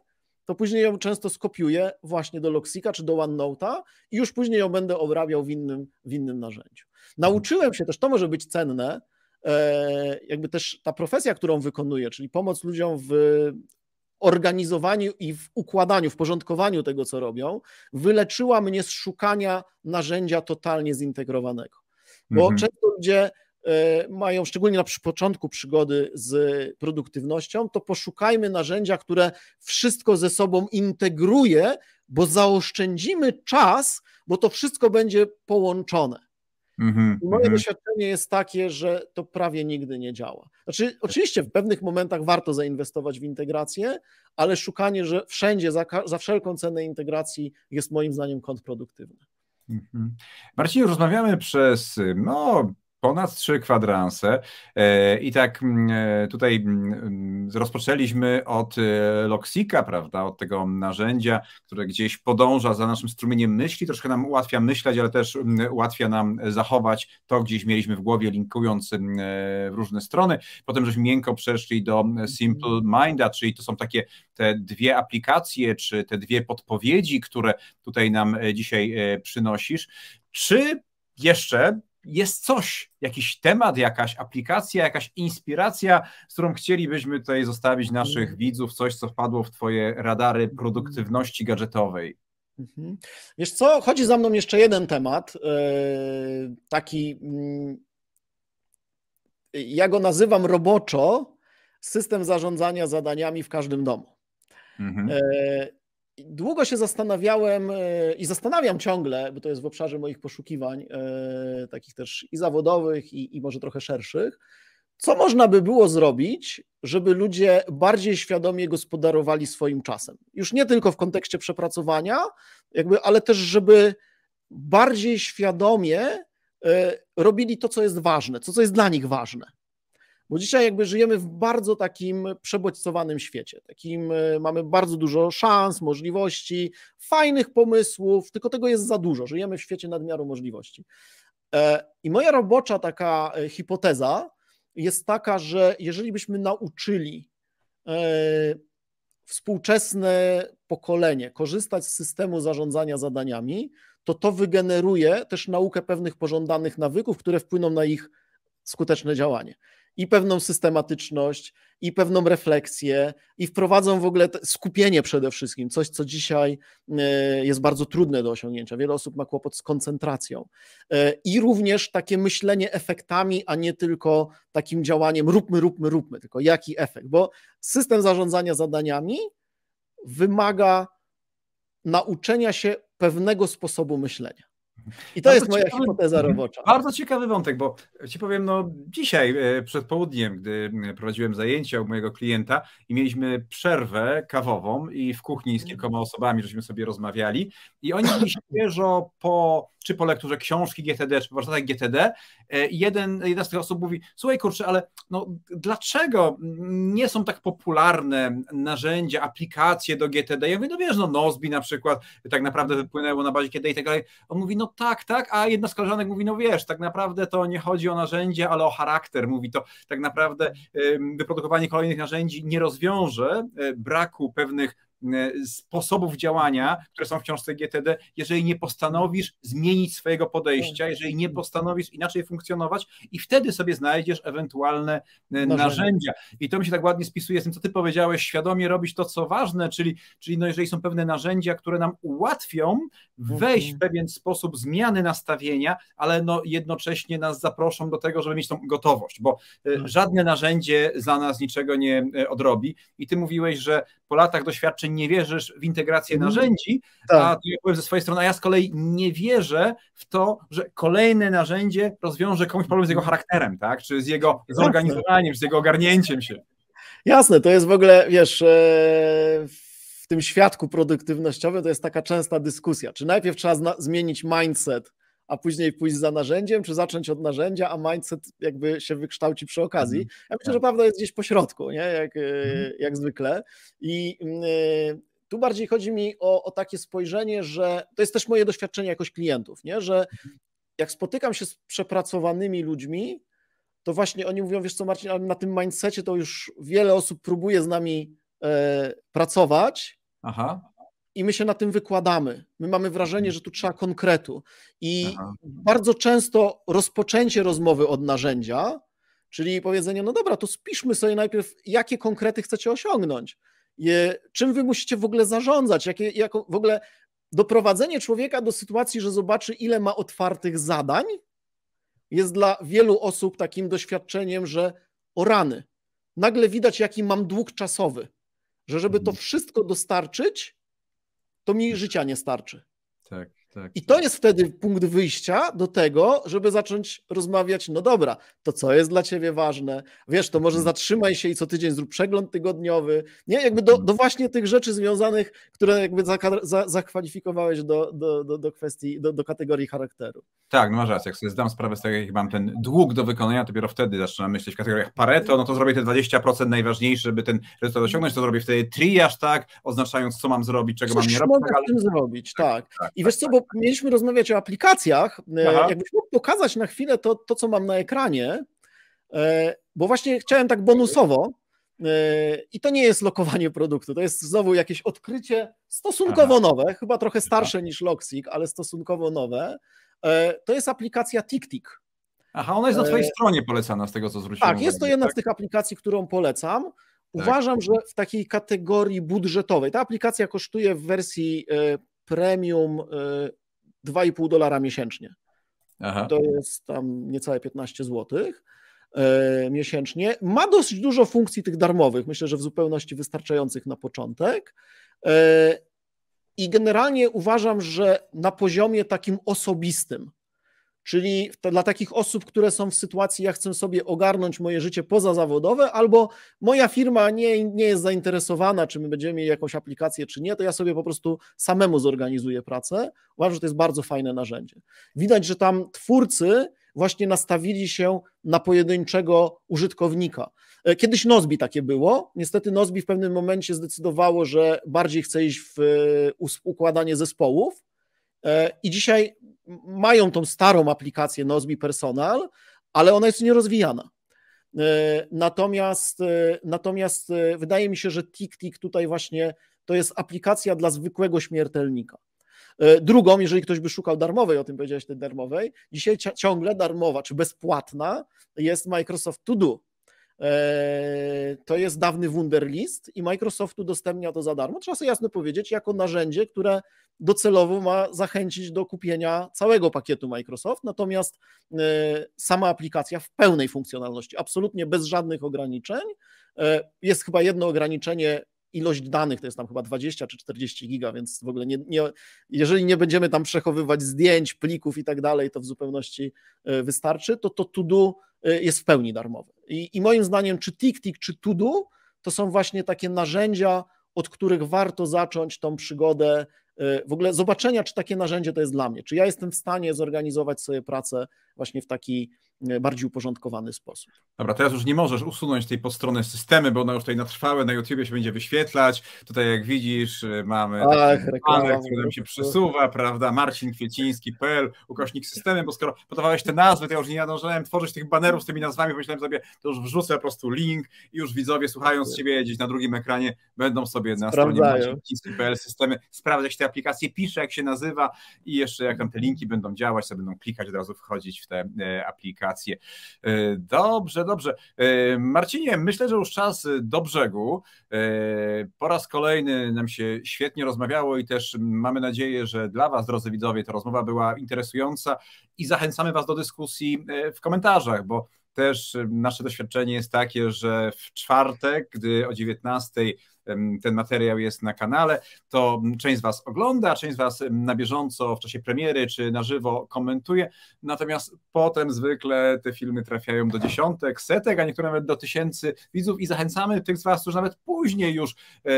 to później ją często skopiuję właśnie do Loxika czy do OneNote'a i już później ją będę obrabiał w innym, w innym narzędziu. Nauczyłem się też, to może być cenne, E, jakby też ta profesja, którą wykonuje, czyli pomoc ludziom w organizowaniu i w układaniu, w porządkowaniu tego, co robią, wyleczyła mnie z szukania narzędzia totalnie zintegrowanego. Bo mhm. często ludzie e, mają, szczególnie na początku przygody z produktywnością, to poszukajmy narzędzia, które wszystko ze sobą integruje, bo zaoszczędzimy czas, bo to wszystko będzie połączone. Mhm, I moje mhm. doświadczenie jest takie, że to prawie nigdy nie działa. Znaczy, oczywiście w pewnych momentach warto zainwestować w integrację, ale szukanie, że wszędzie za, za wszelką cenę integracji jest moim zdaniem kontrproduktywne. Mhm. Marcin, rozmawiamy przez no, ponad trzy kwadranse. E, I tak mm, e, tutaj mm, mm, rozpoczęliśmy od e, Loksika, prawda, od tego narzędzia, które gdzieś podąża za naszym strumieniem myśli, troszkę nam ułatwia myśleć, ale też ułatwia nam zachować to, gdzieś mieliśmy w głowie, linkując w różne strony. Potem żeśmy miękko przeszli do mhm. Simple Minda, czyli to są takie te dwie aplikacje, czy te dwie podpowiedzi, które tutaj nam dzisiaj przynosisz. Czy jeszcze jest coś, jakiś temat, jakaś aplikacja, jakaś inspiracja, z którą chcielibyśmy tutaj zostawić mhm. naszych widzów, coś, co wpadło w Twoje radary mhm. produktywności gadżetowej? Mhm. Wiesz co, chodzi za mną jeszcze jeden temat, e, taki, mm, ja go nazywam roboczo, system zarządzania zadaniami w każdym domu. Mhm. E, Długo się zastanawiałem e, i zastanawiam ciągle, bo to jest w obszarze moich poszukiwań, e, takich też i zawodowych, i, i może trochę szerszych, co można by było zrobić, żeby ludzie bardziej świadomie gospodarowali swoim czasem? Już nie tylko w kontekście przepracowania, jakby, ale też, żeby bardziej świadomie e, robili to, co jest ważne, to, co jest dla nich ważne. Bo dzisiaj jakby żyjemy w bardzo takim przebodźcowanym świecie. Takim e, mamy bardzo dużo szans, możliwości, fajnych pomysłów, tylko tego jest za dużo. Żyjemy w świecie nadmiaru możliwości. E, I moja robocza taka e, hipoteza jest taka, że jeżeli byśmy nauczyli współczesne pokolenie korzystać z systemu zarządzania zadaniami, to to wygeneruje też naukę pewnych pożądanych nawyków, które wpłyną na ich skuteczne działanie i pewną systematyczność, i pewną refleksję, i wprowadzą w ogóle skupienie przede wszystkim, coś, co dzisiaj e, jest bardzo trudne do osiągnięcia. Wiele osób ma kłopot z koncentracją. E, I również takie myślenie efektami, a nie tylko takim działaniem róbmy, róbmy, róbmy, tylko jaki efekt, bo system zarządzania zadaniami wymaga nauczenia się pewnego sposobu myślenia. I to bardzo jest moja ciekawy, hipoteza mhm. robocza. Bardzo ciekawy wątek, bo ci powiem, no dzisiaj e, przed południem, gdy prowadziłem zajęcia u mojego klienta i mieliśmy przerwę kawową i w kuchni z mhm. kilkoma osobami żeśmy sobie rozmawiali i oni mi świeżo po, czy po lekturze książki GTD, czy po warsztatach GTD, E, jeden, z tych osób mówi, słuchaj kurczę, ale no, dlaczego nie są tak popularne narzędzia, aplikacje do GTD? Ja mówię, no wiesz, no Nozbi na przykład tak naprawdę wypłynęło na bazie GTD i tak dalej. On mówi, no tak, tak, a jedna z koleżanek mówi, no wiesz, tak naprawdę to nie chodzi o narzędzie, ale o charakter. Mówi to tak naprawdę wyprodukowanie kolejnych narzędzi nie rozwiąże e, braku pewnych E, sposobów działania, które są wciąż w CGTD, jeżeli nie postanowisz zmienić swojego podejścia, tak. jeżeli nie postanowisz inaczej funkcjonować i wtedy sobie znajdziesz ewentualne e, narzędzia. I to mi się tak ładnie spisuje z tym, co ty powiedziałeś, świadomie robić to, co ważne, czyli, czyli no jeżeli są pewne narzędzia, które nam ułatwią mhm. wejść w pewien sposób zmiany nastawienia, ale no jednocześnie nas zaproszą do tego, żeby mieć tą gotowość, bo e, tak. żadne narzędzie za nas niczego nie odrobi. I ty mówiłeś, że po latach doświadczeń nie wierzysz w integrację mhm. narzędzi, tak. a ja powiem ze swojej strony, a ja z kolei nie wierzę w to, że kolejne narzędzie rozwiąże komuś problem z jego charakterem, tak? Czy z jego zorganizowaniem, czy z jego ogarnięciem się. Jasne, to jest w ogóle, wiesz, e, w tym świadku produktywnościowym to jest taka częsta dyskusja, czy najpierw trzeba zmienić mindset, a później pójść za narzędziem, czy zacząć od narzędzia, a mindset jakby się wykształci przy okazji. Mhm. Ja myślę, tak. że prawda jest gdzieś po środku, nie? Jak, e, mhm. jak zwykle. I mm, e, tu bardziej chodzi mi o, o takie spojrzenie, że to jest też moje doświadczenie jakoś klientów, nie? że mhm. jak spotykam się z przepracowanymi ludźmi, to właśnie oni mówią, wiesz co Marcin, ale na tym mindsetie to już wiele osób próbuje z nami e, pracować, Aha i my się na tym wykładamy. My mamy wrażenie, mhm. że tu trzeba konkretu. I Aha. bardzo często rozpoczęcie rozmowy od narzędzia, czyli powiedzenie, no dobra, to spiszmy sobie najpierw, jakie konkrety chcecie osiągnąć, je, czym wy musicie w ogóle zarządzać, jakie, jak w ogóle doprowadzenie człowieka do sytuacji, że zobaczy, ile ma otwartych zadań, jest dla wielu osób takim doświadczeniem, że o rany, nagle widać, jaki mam dług czasowy, że żeby to mhm. wszystko dostarczyć, to mi życia nie starczy. Tak. Tak. I to tak. jest wtedy punkt wyjścia do tego, żeby zacząć rozmawiać, no dobra, to co jest dla ciebie ważne? Wiesz, to może mhm. zatrzymaj się i co tydzień zrób przegląd tygodniowy. Nie, jakby do, mhm. do właśnie tych rzeczy związanych, które jakby zakwalifikowałeś do, do, do, do kwestii, do, do, kategorii charakteru. Tak, no masz rację. Jak sobie zdam sprawę z tego, jak mam ten dług do wykonania, dopiero wtedy zaczynam myśleć w kategoriach Pareto, mhm. no to zrobię te 20% najważniejsze, żeby ten rezultat osiągnąć, to zrobię wtedy triaż, tak, oznaczając, co mam zrobić, czego Coś mam nie robić. Mogę tak, tym zrobić, tak. tak. tak I tak, wiesz co, bo mieliśmy rozmawiać o aplikacjach, e, Aha. jakbyś mógł pokazać na chwilę to, to, co mam na ekranie, e, bo właśnie chciałem tak bonusowo, e, i to nie jest lokowanie produktu, to jest znowu jakieś odkrycie stosunkowo Aha. nowe, chyba trochę starsze Aha. niż Loxic, ale stosunkowo nowe. To jest aplikacja TikTik. Aha, ona jest na Twojej stronie polecana, z tego co zwróciłem Tak, uwagę, jest to jedna tak? z tych aplikacji, którą polecam. Tak. Uważam, tak. że w takiej kategorii budżetowej, ta aplikacja kosztuje w wersji premium 2,5 y, dolara miesięcznie. Aha. To jest tam niecałe 15 zł y, miesięcznie. Ma dosyć dużo funkcji tych darmowych, myślę, że w zupełności wystarczających na początek. Y, I generalnie uważam, że na poziomie takim osobistym, Czyli dla takich osób, które są w sytuacji, ja chcę sobie ogarnąć moje życie pozazawodowe, albo moja firma nie, nie jest zainteresowana, czy my będziemy mieli jakąś aplikację, czy nie, to ja sobie po prostu samemu zorganizuję pracę. Uważam, że to jest bardzo fajne narzędzie. Widać, że tam twórcy właśnie nastawili się na pojedynczego użytkownika. E, kiedyś Nozbi takie było. Niestety Nozbi w pewnym momencie zdecydowało, że bardziej chce iść w e, układanie zespołów. E, I dzisiaj mają tą starą aplikację Nozbi Personal, ale ona jest nierozwijana. E, natomiast, e, natomiast e, wydaje mi się, że TikTik tutaj właśnie to jest aplikacja dla zwykłego śmiertelnika. Drugą, jeżeli ktoś by szukał darmowej, o tym powiedziałeś, tej darmowej, dzisiaj ciągle darmowa czy bezpłatna jest Microsoft To Do. E, to jest dawny Wunderlist i Microsoft udostępnia to za darmo, trzeba sobie jasno powiedzieć, jako narzędzie, które docelowo ma zachęcić do kupienia całego pakietu Microsoft, natomiast e, sama aplikacja w pełnej funkcjonalności, absolutnie bez żadnych ograniczeń. E, jest chyba jedno ograniczenie, ilość danych to jest tam chyba 20 czy 40 giga, więc w ogóle nie, nie, jeżeli nie będziemy tam przechowywać zdjęć, plików i tak dalej, to w zupełności e, wystarczy, to to Tudu e, jest w pełni darmowe. I, i moim zdaniem czy TikTik, czy Tudu to są właśnie takie narzędzia, od których warto zacząć tą przygodę e, w ogóle zobaczenia, czy takie narzędzie to jest dla mnie, czy ja jestem w stanie zorganizować sobie pracę właśnie w taki E, bardziej uporządkowany sposób. Dobra, teraz już nie możesz usunąć tej postrony systemy, bo ona już tutaj trwałe, na YouTubie się będzie wyświetlać. Tutaj jak widzisz e, mamy Ach, który który się przesuwa, prawda, Marcin Kwieciński.pl, ukośnik systemy, bo skoro podawałeś te nazwy, to ja już nie nadążałem tworzyć tych banerów z tymi nazwami, pomyślałem sobie, to już wrzucę po prostu link i już widzowie słuchając tak, Ciebie gdzieś na drugim ekranie będą sobie na Sprawdzają. stronie Marcin systemy sprawdzać, te aplikacje pisze, jak się nazywa i jeszcze jak tam te linki będą działać, to będą klikać, od razu wchodzić w te e, aplikacje rację. E, dobrze, dobrze. E, Marcinie, myślę, że już czas e, do brzegu. Po raz kolejny nam się świetnie rozmawiało i też mamy nadzieję, że dla Was, drodzy widzowie, ta rozmowa była interesująca i zachęcamy Was do dyskusji w komentarzach, bo też nasze doświadczenie jest takie, że w czwartek, gdy o 19:00 ten materiał jest na kanale, to część z Was ogląda, część z Was na bieżąco w czasie premiery czy na żywo komentuje, natomiast potem zwykle te filmy trafiają do dziesiątek, setek, a niektóre nawet do tysięcy widzów i zachęcamy tych z Was, którzy nawet później już e,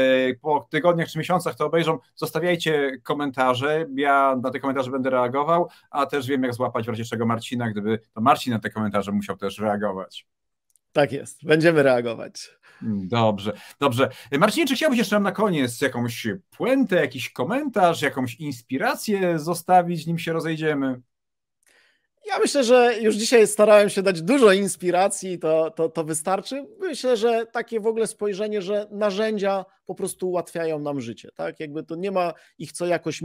po tygodniach czy miesiącach to obejrzą, zostawiajcie komentarze, ja na te komentarze będę reagował, a też wiem jak złapać w razie czego Marcina, gdyby to Marcin na te komentarze musiał też reagować. Tak jest, będziemy reagować. Dobrze, dobrze. Marcinie, czy chciałbyś jeszcze na koniec jakąś puentę, jakiś komentarz, jakąś inspirację zostawić, nim się rozejdziemy? Ja myślę, że już dzisiaj starałem się dać dużo inspiracji, to, to, to wystarczy. Myślę, że takie w ogóle spojrzenie, że narzędzia po prostu ułatwiają nam życie, tak? Jakby to nie ma ich co jakoś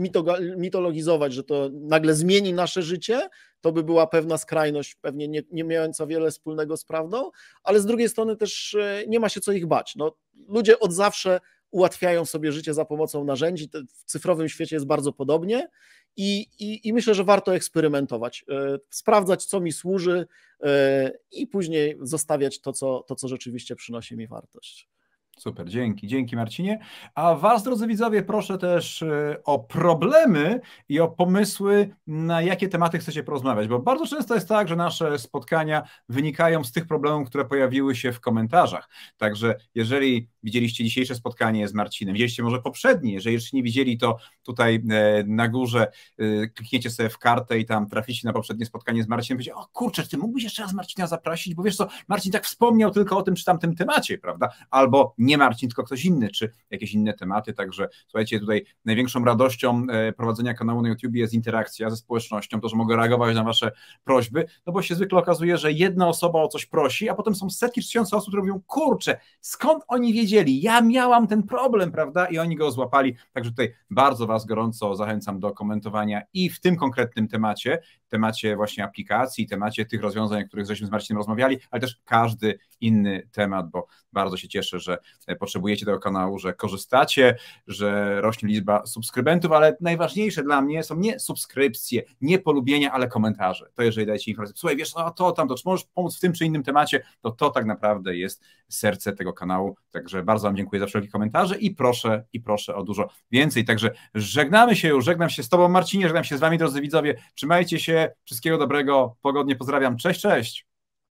mitologizować, że to nagle zmieni nasze życie, to by była pewna skrajność, pewnie nie, nie mająca wiele wspólnego z prawdą, ale z drugiej strony też e, nie ma się co ich bać. No, ludzie od zawsze ułatwiają sobie życie za pomocą narzędzi. W cyfrowym świecie jest bardzo podobnie i, i, i myślę, że warto eksperymentować, e, sprawdzać, co mi służy e, i później zostawiać to, co, to, co rzeczywiście przynosi mi wartość. Super, dzięki, dzięki Marcinie. A Was, drodzy widzowie, proszę też y, o problemy i o pomysły, na jakie tematy chcecie porozmawiać, bo bardzo często jest tak, że nasze spotkania wynikają z tych problemów, które pojawiły się w komentarzach. Także jeżeli widzieliście dzisiejsze spotkanie z Marcinem, widzieliście może poprzednie, jeżeli jeszcze nie widzieli, to tutaj e, na górze e, klikniecie sobie w kartę i tam traficie na poprzednie spotkanie z Marcinem, będzie, o kurczę, ty mógłbyś jeszcze raz Marcina zaprosić, bo wiesz co, Marcin tak wspomniał tylko o tym czy tamtym temacie, prawda? Albo nie nie Marcin, tylko ktoś inny, czy jakieś inne tematy. Także słuchajcie, tutaj największą radością e, prowadzenia kanału na YouTube jest interakcja ze społecznością, to, że mogę reagować na Wasze prośby, no bo się zwykle okazuje, że jedna osoba o coś prosi, a potem są setki czy tysiące osób, które mówią, kurczę, skąd oni wiedzieli? Ja miałam ten problem, prawda? I oni go złapali. Także tutaj bardzo Was gorąco zachęcam do komentowania i w tym konkretnym temacie, temacie właśnie aplikacji, temacie tych rozwiązań, o których żeśmy z Marcinem rozmawiali, ale też każdy inny temat, bo bardzo się cieszę, że E, potrzebujecie tego kanału, że korzystacie, że rośnie liczba subskrybentów, ale najważniejsze dla mnie są nie subskrypcje, nie polubienia, ale komentarze. To jeżeli dajecie informację, słuchaj, wiesz, o no to, to czy możesz pomóc w tym czy innym temacie, to to tak naprawdę jest serce tego kanału. Także bardzo Wam dziękuję za wszelkie komentarze i proszę, i proszę o dużo więcej. Także żegnamy się już, żegnam się z Tobą Marcinie, żegnam się z Wami drodzy widzowie, trzymajcie się, wszystkiego dobrego, pogodnie pozdrawiam, cześć, cześć!